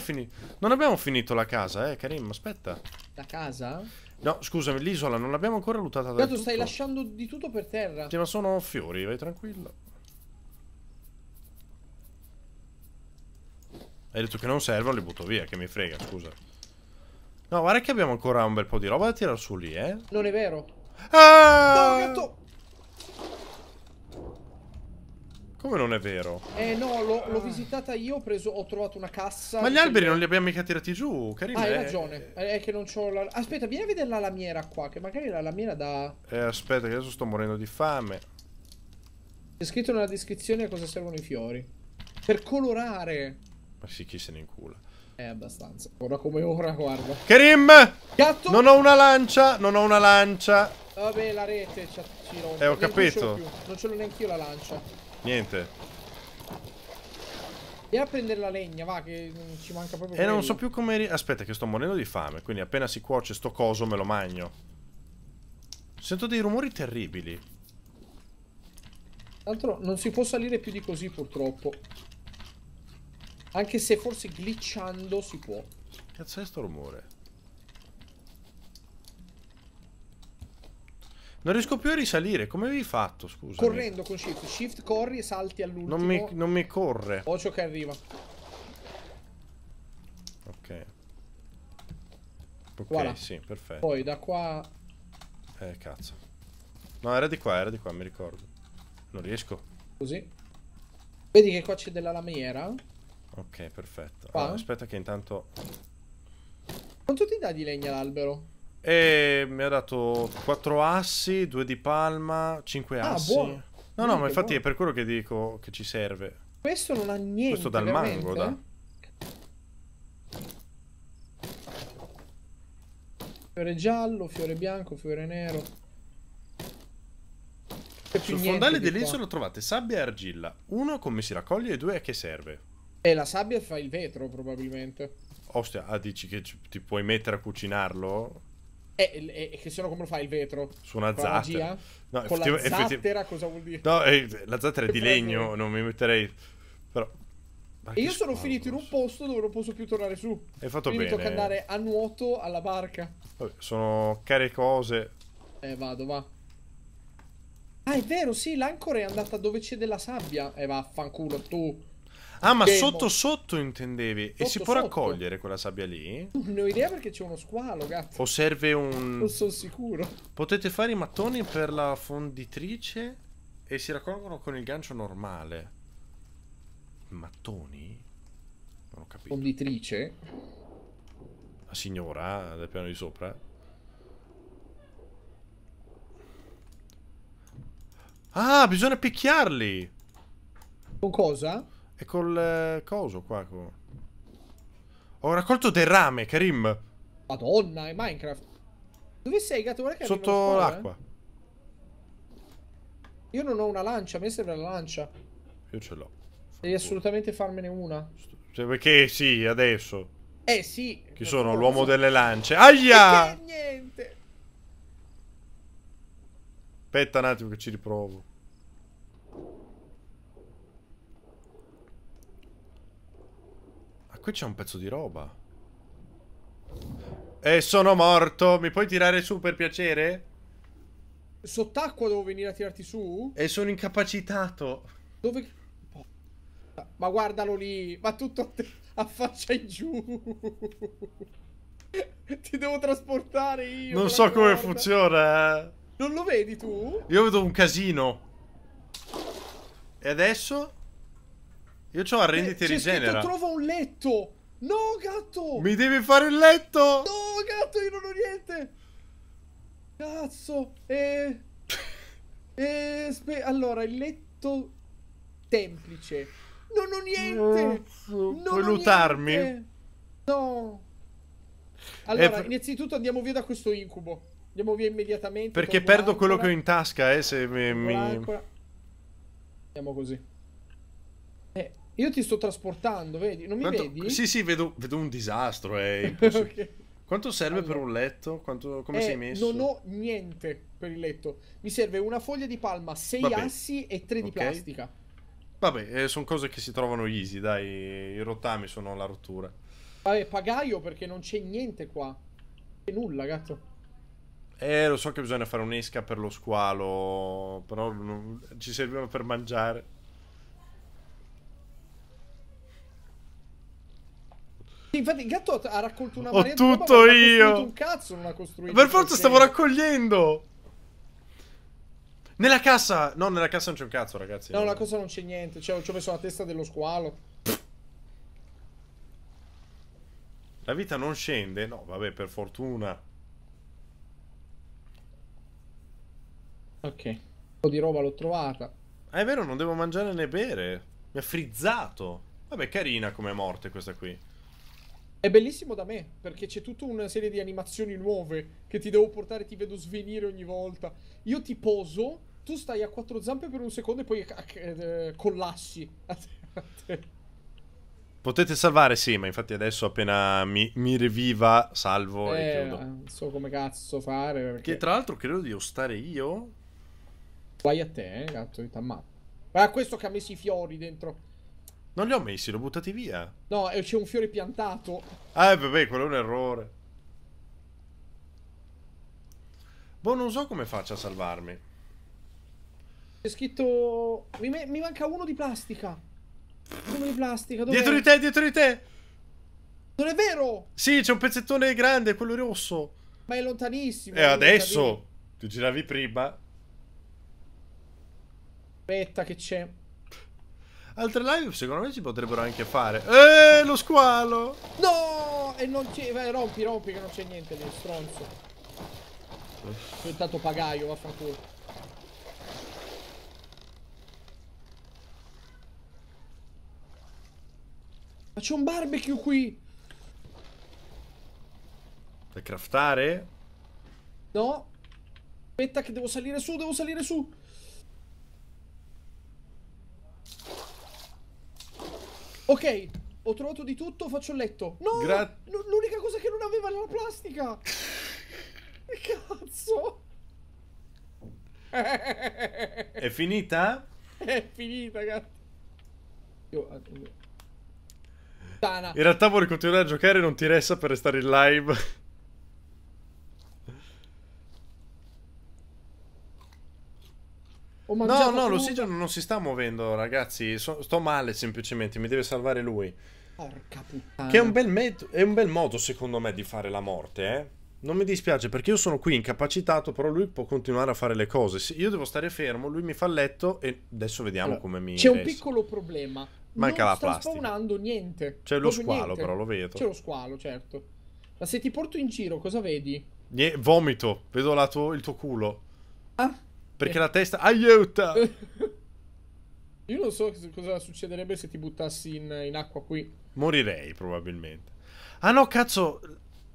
non abbiamo finito la casa, eh, Karim, aspetta. La casa? No, scusami, l'isola non l'abbiamo ancora lottata da. tu stai lasciando di tutto per terra. Sì, ma sono fiori, vai tranquillo. Hai detto che non servono, li butto via, che mi frega, scusa. No, guarda che abbiamo ancora un bel po' di roba da tirare su lì, eh. Non è vero. Ah! No, gatto! Come non è vero? Eh no, l'ho visitata io, ho, preso, ho, trovato una cassa. Ma gli alberi non li abbiamo mica tirati giù, carino. Ah, hai eh, ragione. È che non c'ho la... Aspetta, vieni a vedere la lamiera qua, che magari la lamiera da... Eh, aspetta, che adesso sto morendo di fame. C'è scritto nella descrizione a cosa servono i fiori. Per colorare. Ma sì, chi se ne incula. è eh, abbastanza. Ora come ora, guarda. Kerim! Gatto! Non ho una lancia, non ho una lancia. Vabbè, la rete ci, ci rompe. Eh, ho capito. Non ce l'ho neanche io la lancia. Niente. E a prendere la legna, va, che ci manca proprio... E eh, non so più come... Aspetta, che sto morendo di fame, quindi appena si cuoce sto coso me lo magno. Sento dei rumori terribili. Tanto non si può salire più di così, purtroppo. Anche se forse glitchando si può. cazzo è sto rumore? Non riesco più a risalire, come avevi fatto, scusa? Correndo con shift, shift corri e salti all'ultimo. Non mi, non mi corre. Ocio che arriva. Ok. Ok, voilà. sì, perfetto. Poi da qua... Eh, cazzo. No, era di qua, era di qua, mi ricordo. Non riesco. Così. Vedi che qua c'è della lamiera? Ok, perfetto. Allora, aspetta che intanto... Quanto ti dà di legna l'albero? E mi ha dato 4 assi, 2 di palma, 5 ah, assi. Buono. No, no, ma infatti buono. è per quello che dico che ci serve. Questo non ha niente. Questo dal veramente? mango, eh. da. Fiore giallo, fiore bianco, fiore nero. Sul fondale dell'isola trovate sabbia e argilla. Uno come si raccoglie e due a che serve. E la sabbia fa il vetro probabilmente. Ostia, ah dici che ti puoi mettere a cucinarlo? E, eh, e, eh, che no come lo fa il vetro? Su una zattera. No, Con la zattera cosa vuol dire? No, eh, la zattera è di legno, non mi metterei... Però... E io sono finito in un posto dove non posso più tornare su. Hai fatto Quindi bene. Mi tocca andare a nuoto alla barca. Vabbè, sono care cose. Eh, vado, va. Ah, è vero, sì, l'ancora è andata dove c'è della sabbia. Eh, vaffanculo, tu. Ah, ma sotto sotto intendevi? Sotto, e si può sotto. raccogliere quella sabbia lì? Non ho idea perché c'è uno squalo, cazzo. O serve un... Non sono sicuro. Potete fare i mattoni per la fonditrice e si raccolgono con il gancio normale. Mattoni? Non ho capito. Fonditrice? La signora del piano di sopra? Ah, bisogna picchiarli! Con cosa? E col eh, coso qua. Con... Ho raccolto derrame, Karim. Madonna, è Minecraft. Dove sei, gatto? Guarda che Sotto l'acqua. Eh? Io non ho una lancia, a me serve la lancia. Io ce l'ho. Devi assolutamente farmene una. Cioè, perché sì, adesso. Eh sì. Chi sono? L'uomo delle lance. Aia! niente. Aspetta un attimo che ci riprovo. qui c'è un pezzo di roba. E sono morto. Mi puoi tirare su per piacere? Sott'acqua devo venire a tirarti su? E sono incapacitato. Dove... Boh. Ma guardalo lì. Ma tutto a, te... a faccia in giù. Ti devo trasportare io. Non so come guarda. funziona. Eh. Non lo vedi tu? Io vedo un casino. E adesso? Io ho arrenditi eh, e rigenera. Scritto, trovo un letto. No, gatto. Mi devi fare il letto. No, gatto, io non ho niente. Cazzo. Eh, eh, e... e... Allora, il letto semplice. Non ho niente. Oh, non puoi lutarmi? No. Allora, eh, innanzitutto andiamo via da questo incubo. Andiamo via immediatamente. Perché perdo quello che ho in tasca, eh, se mi... mi... Andiamo così. Io ti sto trasportando, vedi? Non mi Tanto, vedi? Sì, sì, vedo, vedo un disastro. Eh, okay. Quanto serve allora. per un letto? Quanto, come eh, sei messo? Non ho niente per il letto. Mi serve una foglia di palma, 6 assi e 3 di plastica. Vabbè, eh, sono cose che si trovano easy, dai. I rottami sono la rottura. Vabbè, pagaio perché non c'è niente qua. C'è nulla, gatto. Eh, lo so che bisogna fare un'esca per lo squalo, però non... ci serviva per mangiare. Infatti il gatto ha raccolto una Ho tutto io. Un cazzo non ha costruito. Per forza stavo raccogliendo. Nella cassa. No, nella cassa non c'è un cazzo, ragazzi. No, nella cassa non c'è niente. Cioè, ci ho messo la testa dello squalo. La vita non scende? No, vabbè, per fortuna. Ok. Un po' di roba l'ho trovata. Ah, è vero, non devo mangiare né bere. Mi ha frizzato. Vabbè, carina come morte questa qui. È bellissimo da me, perché c'è tutta una serie di animazioni nuove che ti devo portare, ti vedo svenire ogni volta. Io ti poso, tu stai a quattro zampe per un secondo e poi eh, eh collassi. A te, a te. Potete salvare, sì, ma infatti adesso appena mi, mi reviva salvo eh, e chiudo. Non so come cazzo fare. Perché... Che tra l'altro credo di ostare io. Vai a te, eh, gatto di tammato. Ma ah, questo che ha messo i fiori dentro. Non li ho messi, li ho buttati via. No, c'è un fiore piantato. Ah, vabbè, quello è un errore. Boh, non so come faccio a salvarmi. C'è scritto... Mi, mi, manca uno di plastica. Uno di plastica, dove Dietro di te, dietro di te! Non è vero! Sì, c'è un pezzettone grande, quello rosso. Ma è lontanissimo. E eh, adesso? Lontanissimo. Ti giravi prima? Aspetta che c'è... Altre live secondo me si potrebbero anche fare. Eh, lo squalo! No! E non c'è... Vai, rompi, rompi che non c'è niente del stronzo. Sono intanto pagaio, vaffanculo. Ma c'è un barbecue qui! Da craftare? No! Aspetta che devo salire su, devo salire su! Ok, ho trovato di tutto, faccio il letto. No! Gra- l'unica cosa che non aveva era la plastica! che cazzo! È finita? È finita, cazzo. Io... Ah, eh. In realtà vuoi continuare a giocare non ti resta per restare in live. No, no, l'ossigeno non si sta muovendo, ragazzi. So, sto male semplicemente, mi deve salvare lui. Porca puttana. Che è un, bel, è un bel modo, secondo me, di fare la morte, eh. Non mi dispiace perché io sono qui incapacitato, però lui può continuare a fare le cose. Io devo stare fermo, lui mi fa il letto e adesso vediamo allora, come mi... C'è un piccolo problema. Manca non la plastica. Non sta spawnando niente. C'è lo squalo niente. però, lo vedo. C'è lo squalo, certo. Ma se ti porto in giro, cosa vedi? Vomito, vedo tuo, il tuo culo. Ah? Perché la testa... Aiuta! Io non so cosa succederebbe se ti buttassi in, in, acqua qui. Morirei probabilmente. Ah no, cazzo.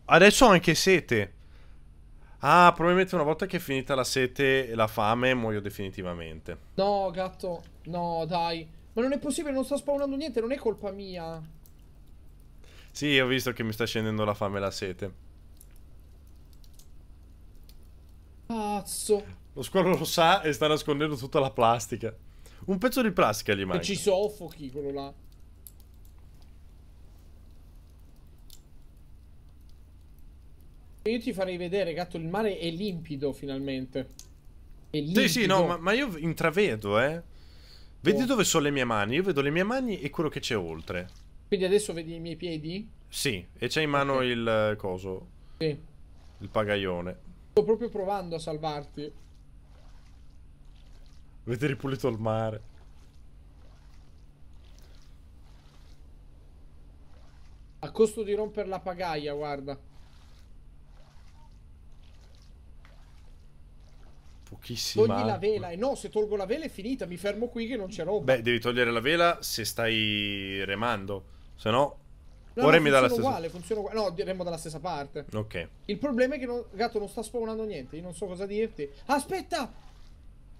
Adesso ho anche sete. Ah, probabilmente una volta che è finita la sete e la fame muoio definitivamente. No, gatto. No, dai. Ma non è possibile, non sto spawnando niente, non è colpa mia. Sì, ho visto che mi sta scendendo la fame e la sete. Cazzo. Lo squalo lo sa e sta nascondendo tutta la plastica. Un pezzo di plastica gli manca. E ci soffochi quello là. Io ti farei vedere, gatto, il mare è limpido finalmente. È limpido. Sì, sì, no, ma, ma io intravedo, eh. Vedi oh. dove sono le mie mani? Io vedo le mie mani e quello che c'è oltre. Quindi adesso vedi i miei piedi? Sì, e c'è in mano okay. il eh, coso. Sì. Il pagaione. Sto proprio provando a salvarti. Avete ripulito il mare. A costo di rompere la pagaia, guarda. Pochissima. Togli la vela. E eh, no, se tolgo la vela è finita. Mi fermo qui che non c'è roba. Beh, devi togliere la vela se stai remando. Se no... No, Ora no, mi dà la stessa uguale, funziona uguale. No, diremmo dalla stessa parte. Ok. Il problema è che non... Gatto non sta spawnando niente. Io non so cosa dirti. Aspetta!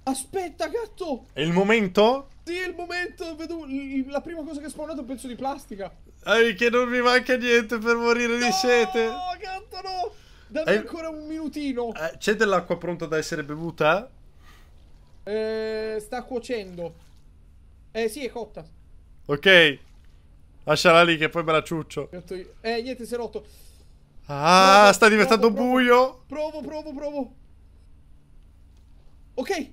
Aspetta, gatto! È il momento? Sì, è il momento! Vedo la prima cosa che è spawnato è un pezzo di plastica. Ehi, che non mi manca niente per morire no, di sete! No, gatto, no! Dammi Hai... ancora un minutino! Eh, c'è dell'acqua pronta da essere bevuta? Eh, sta cuocendo. Eh, sì, è cotta. Ok. Lasciala lì che poi me la ciuccio. Eh, niente, si è rotto. Ah, provo, sta diventando provo, buio! Provo, provo, provo. Ok,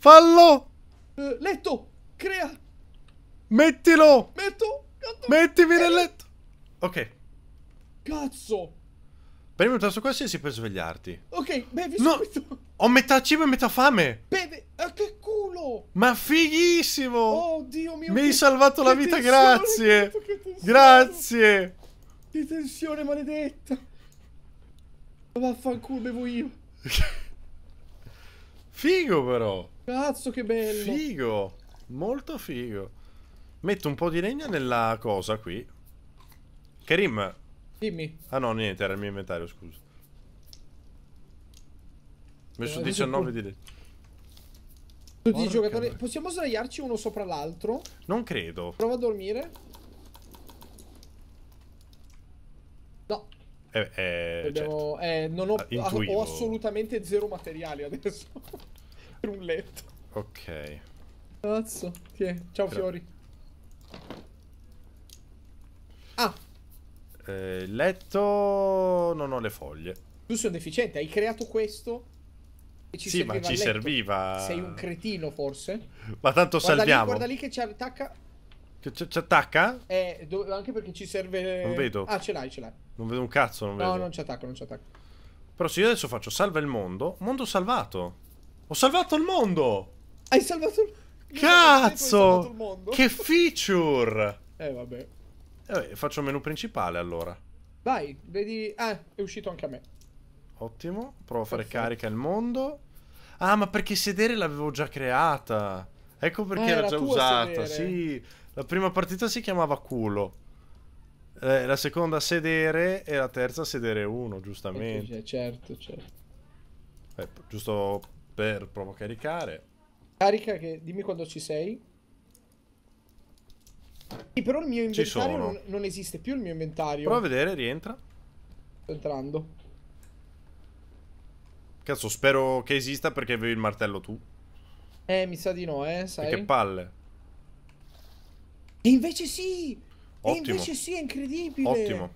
Fallo! Eh, letto! Crea! Mettilo! Metto! Cazzo. Mettimi nel eh. letto! Ok. Cazzo! Prendi un tasto qualsiasi per svegliarti. Ok, bevi no. subito. Ho metà cibo e metà fame. Beve, Ah, che culo! Ma fighissimo! Oh, Dio mio! Mi hai salvato la vita, tensione, grazie! Che grazie! Che tensione maledetta! Vaffanculo, bevo io. Figo però! Cazzo che bello. Figo. Molto figo. Metto un po' di legna nella cosa qui. Kerim Dimmi. Ah no, niente, era il mio inventario, scusa. Ho messo eh, 19 di legna. Tutti i giocatori... Mare. Possiamo sdraiarci uno sopra l'altro? Non credo. Prova a dormire. No. Eh, eh, Dobbiamo... Certo. eh non ho, ah, ho assolutamente zero materiali adesso per un letto. Ok. Cazzo. Tiè. Ciao Però... fiori. Ah. Eh, letto... Non ho le foglie. Tu sei un deficiente. Hai creato questo ci sì, ma ci serviva. Sei un cretino, forse. Ma tanto guarda salviamo. Lì, guarda lì che ci attacca. ci, attacca? Eh, dove, anche perché ci serve. Non vedo. Ah, ce l'hai, ce l'hai. Non vedo un cazzo, non no, vedo. No, non ci attacco, non ci attacco. Però se io adesso faccio salva il mondo, mondo salvato. Ho salvato il mondo! Hai salvato il... mondo! Cazzo! il mondo. Che feature! Eh, vabbè. Eh, faccio il menu principale, allora. Vai, vedi... Ah, è uscito anche a me. Ottimo. Provo a fare Perfetto. carica il mondo. Ah, ma perché sedere l'avevo già creata. Ecco perché eh, era, già usata. Sedere. Sì, la prima partita si chiamava culo. Eh, la seconda sedere e la terza sedere uno, eh, giustamente. Eh, certo, certo. Eh, giusto per provo a caricare. Carica che dimmi quando ci sei. Sì, però il mio inventario non, non, esiste più il mio inventario. Prova a vedere, rientra. Sto entrando. Cazzo, spero che esista perché avevi il martello tu. Eh, mi sa di no, eh, sai. E che palle. E invece sì! Ottimo. E invece sì, è incredibile. Ottimo.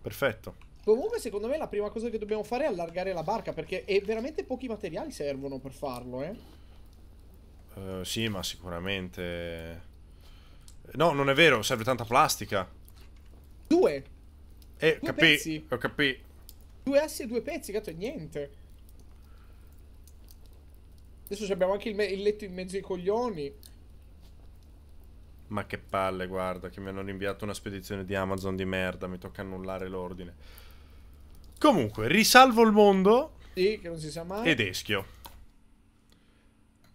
Perfetto. Comunque, secondo me la prima cosa che dobbiamo fare è allargare la barca, perché è veramente pochi materiali servono per farlo, eh. Uh, sì, ma sicuramente... No, non è vero, serve tanta plastica. Due. Eh, due capì, pezzi. ho capito. Due assi e due pezzi, gatto, è niente. Adesso abbiamo anche il, il letto in mezzo ai coglioni. Ma che palle, guarda, che mi hanno rinviato una spedizione di Amazon di merda, mi tocca annullare l'ordine. Comunque, risalvo il mondo. Sì, che non si sa mai. Ed Eschio.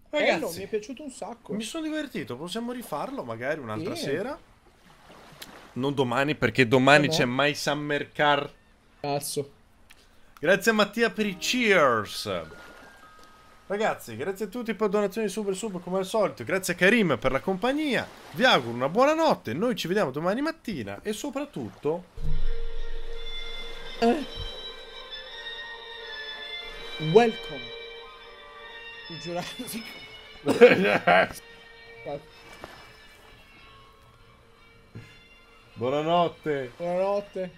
Ragazzi, Bello, mi è piaciuto un sacco. Mi sono divertito, possiamo rifarlo magari un'altra sì. sera. Non domani, perché domani eh no. c'è mai Summer Car. Cazzo. Grazie a Mattia per i cheers. Ragazzi, grazie a tutti per donazioni super super come al solito. Grazie a Karim per la compagnia. Vi auguro una buona notte. Noi ci vediamo domani mattina e soprattutto... Eh. Welcome to Jurassic. Buonanotte. Buonanotte.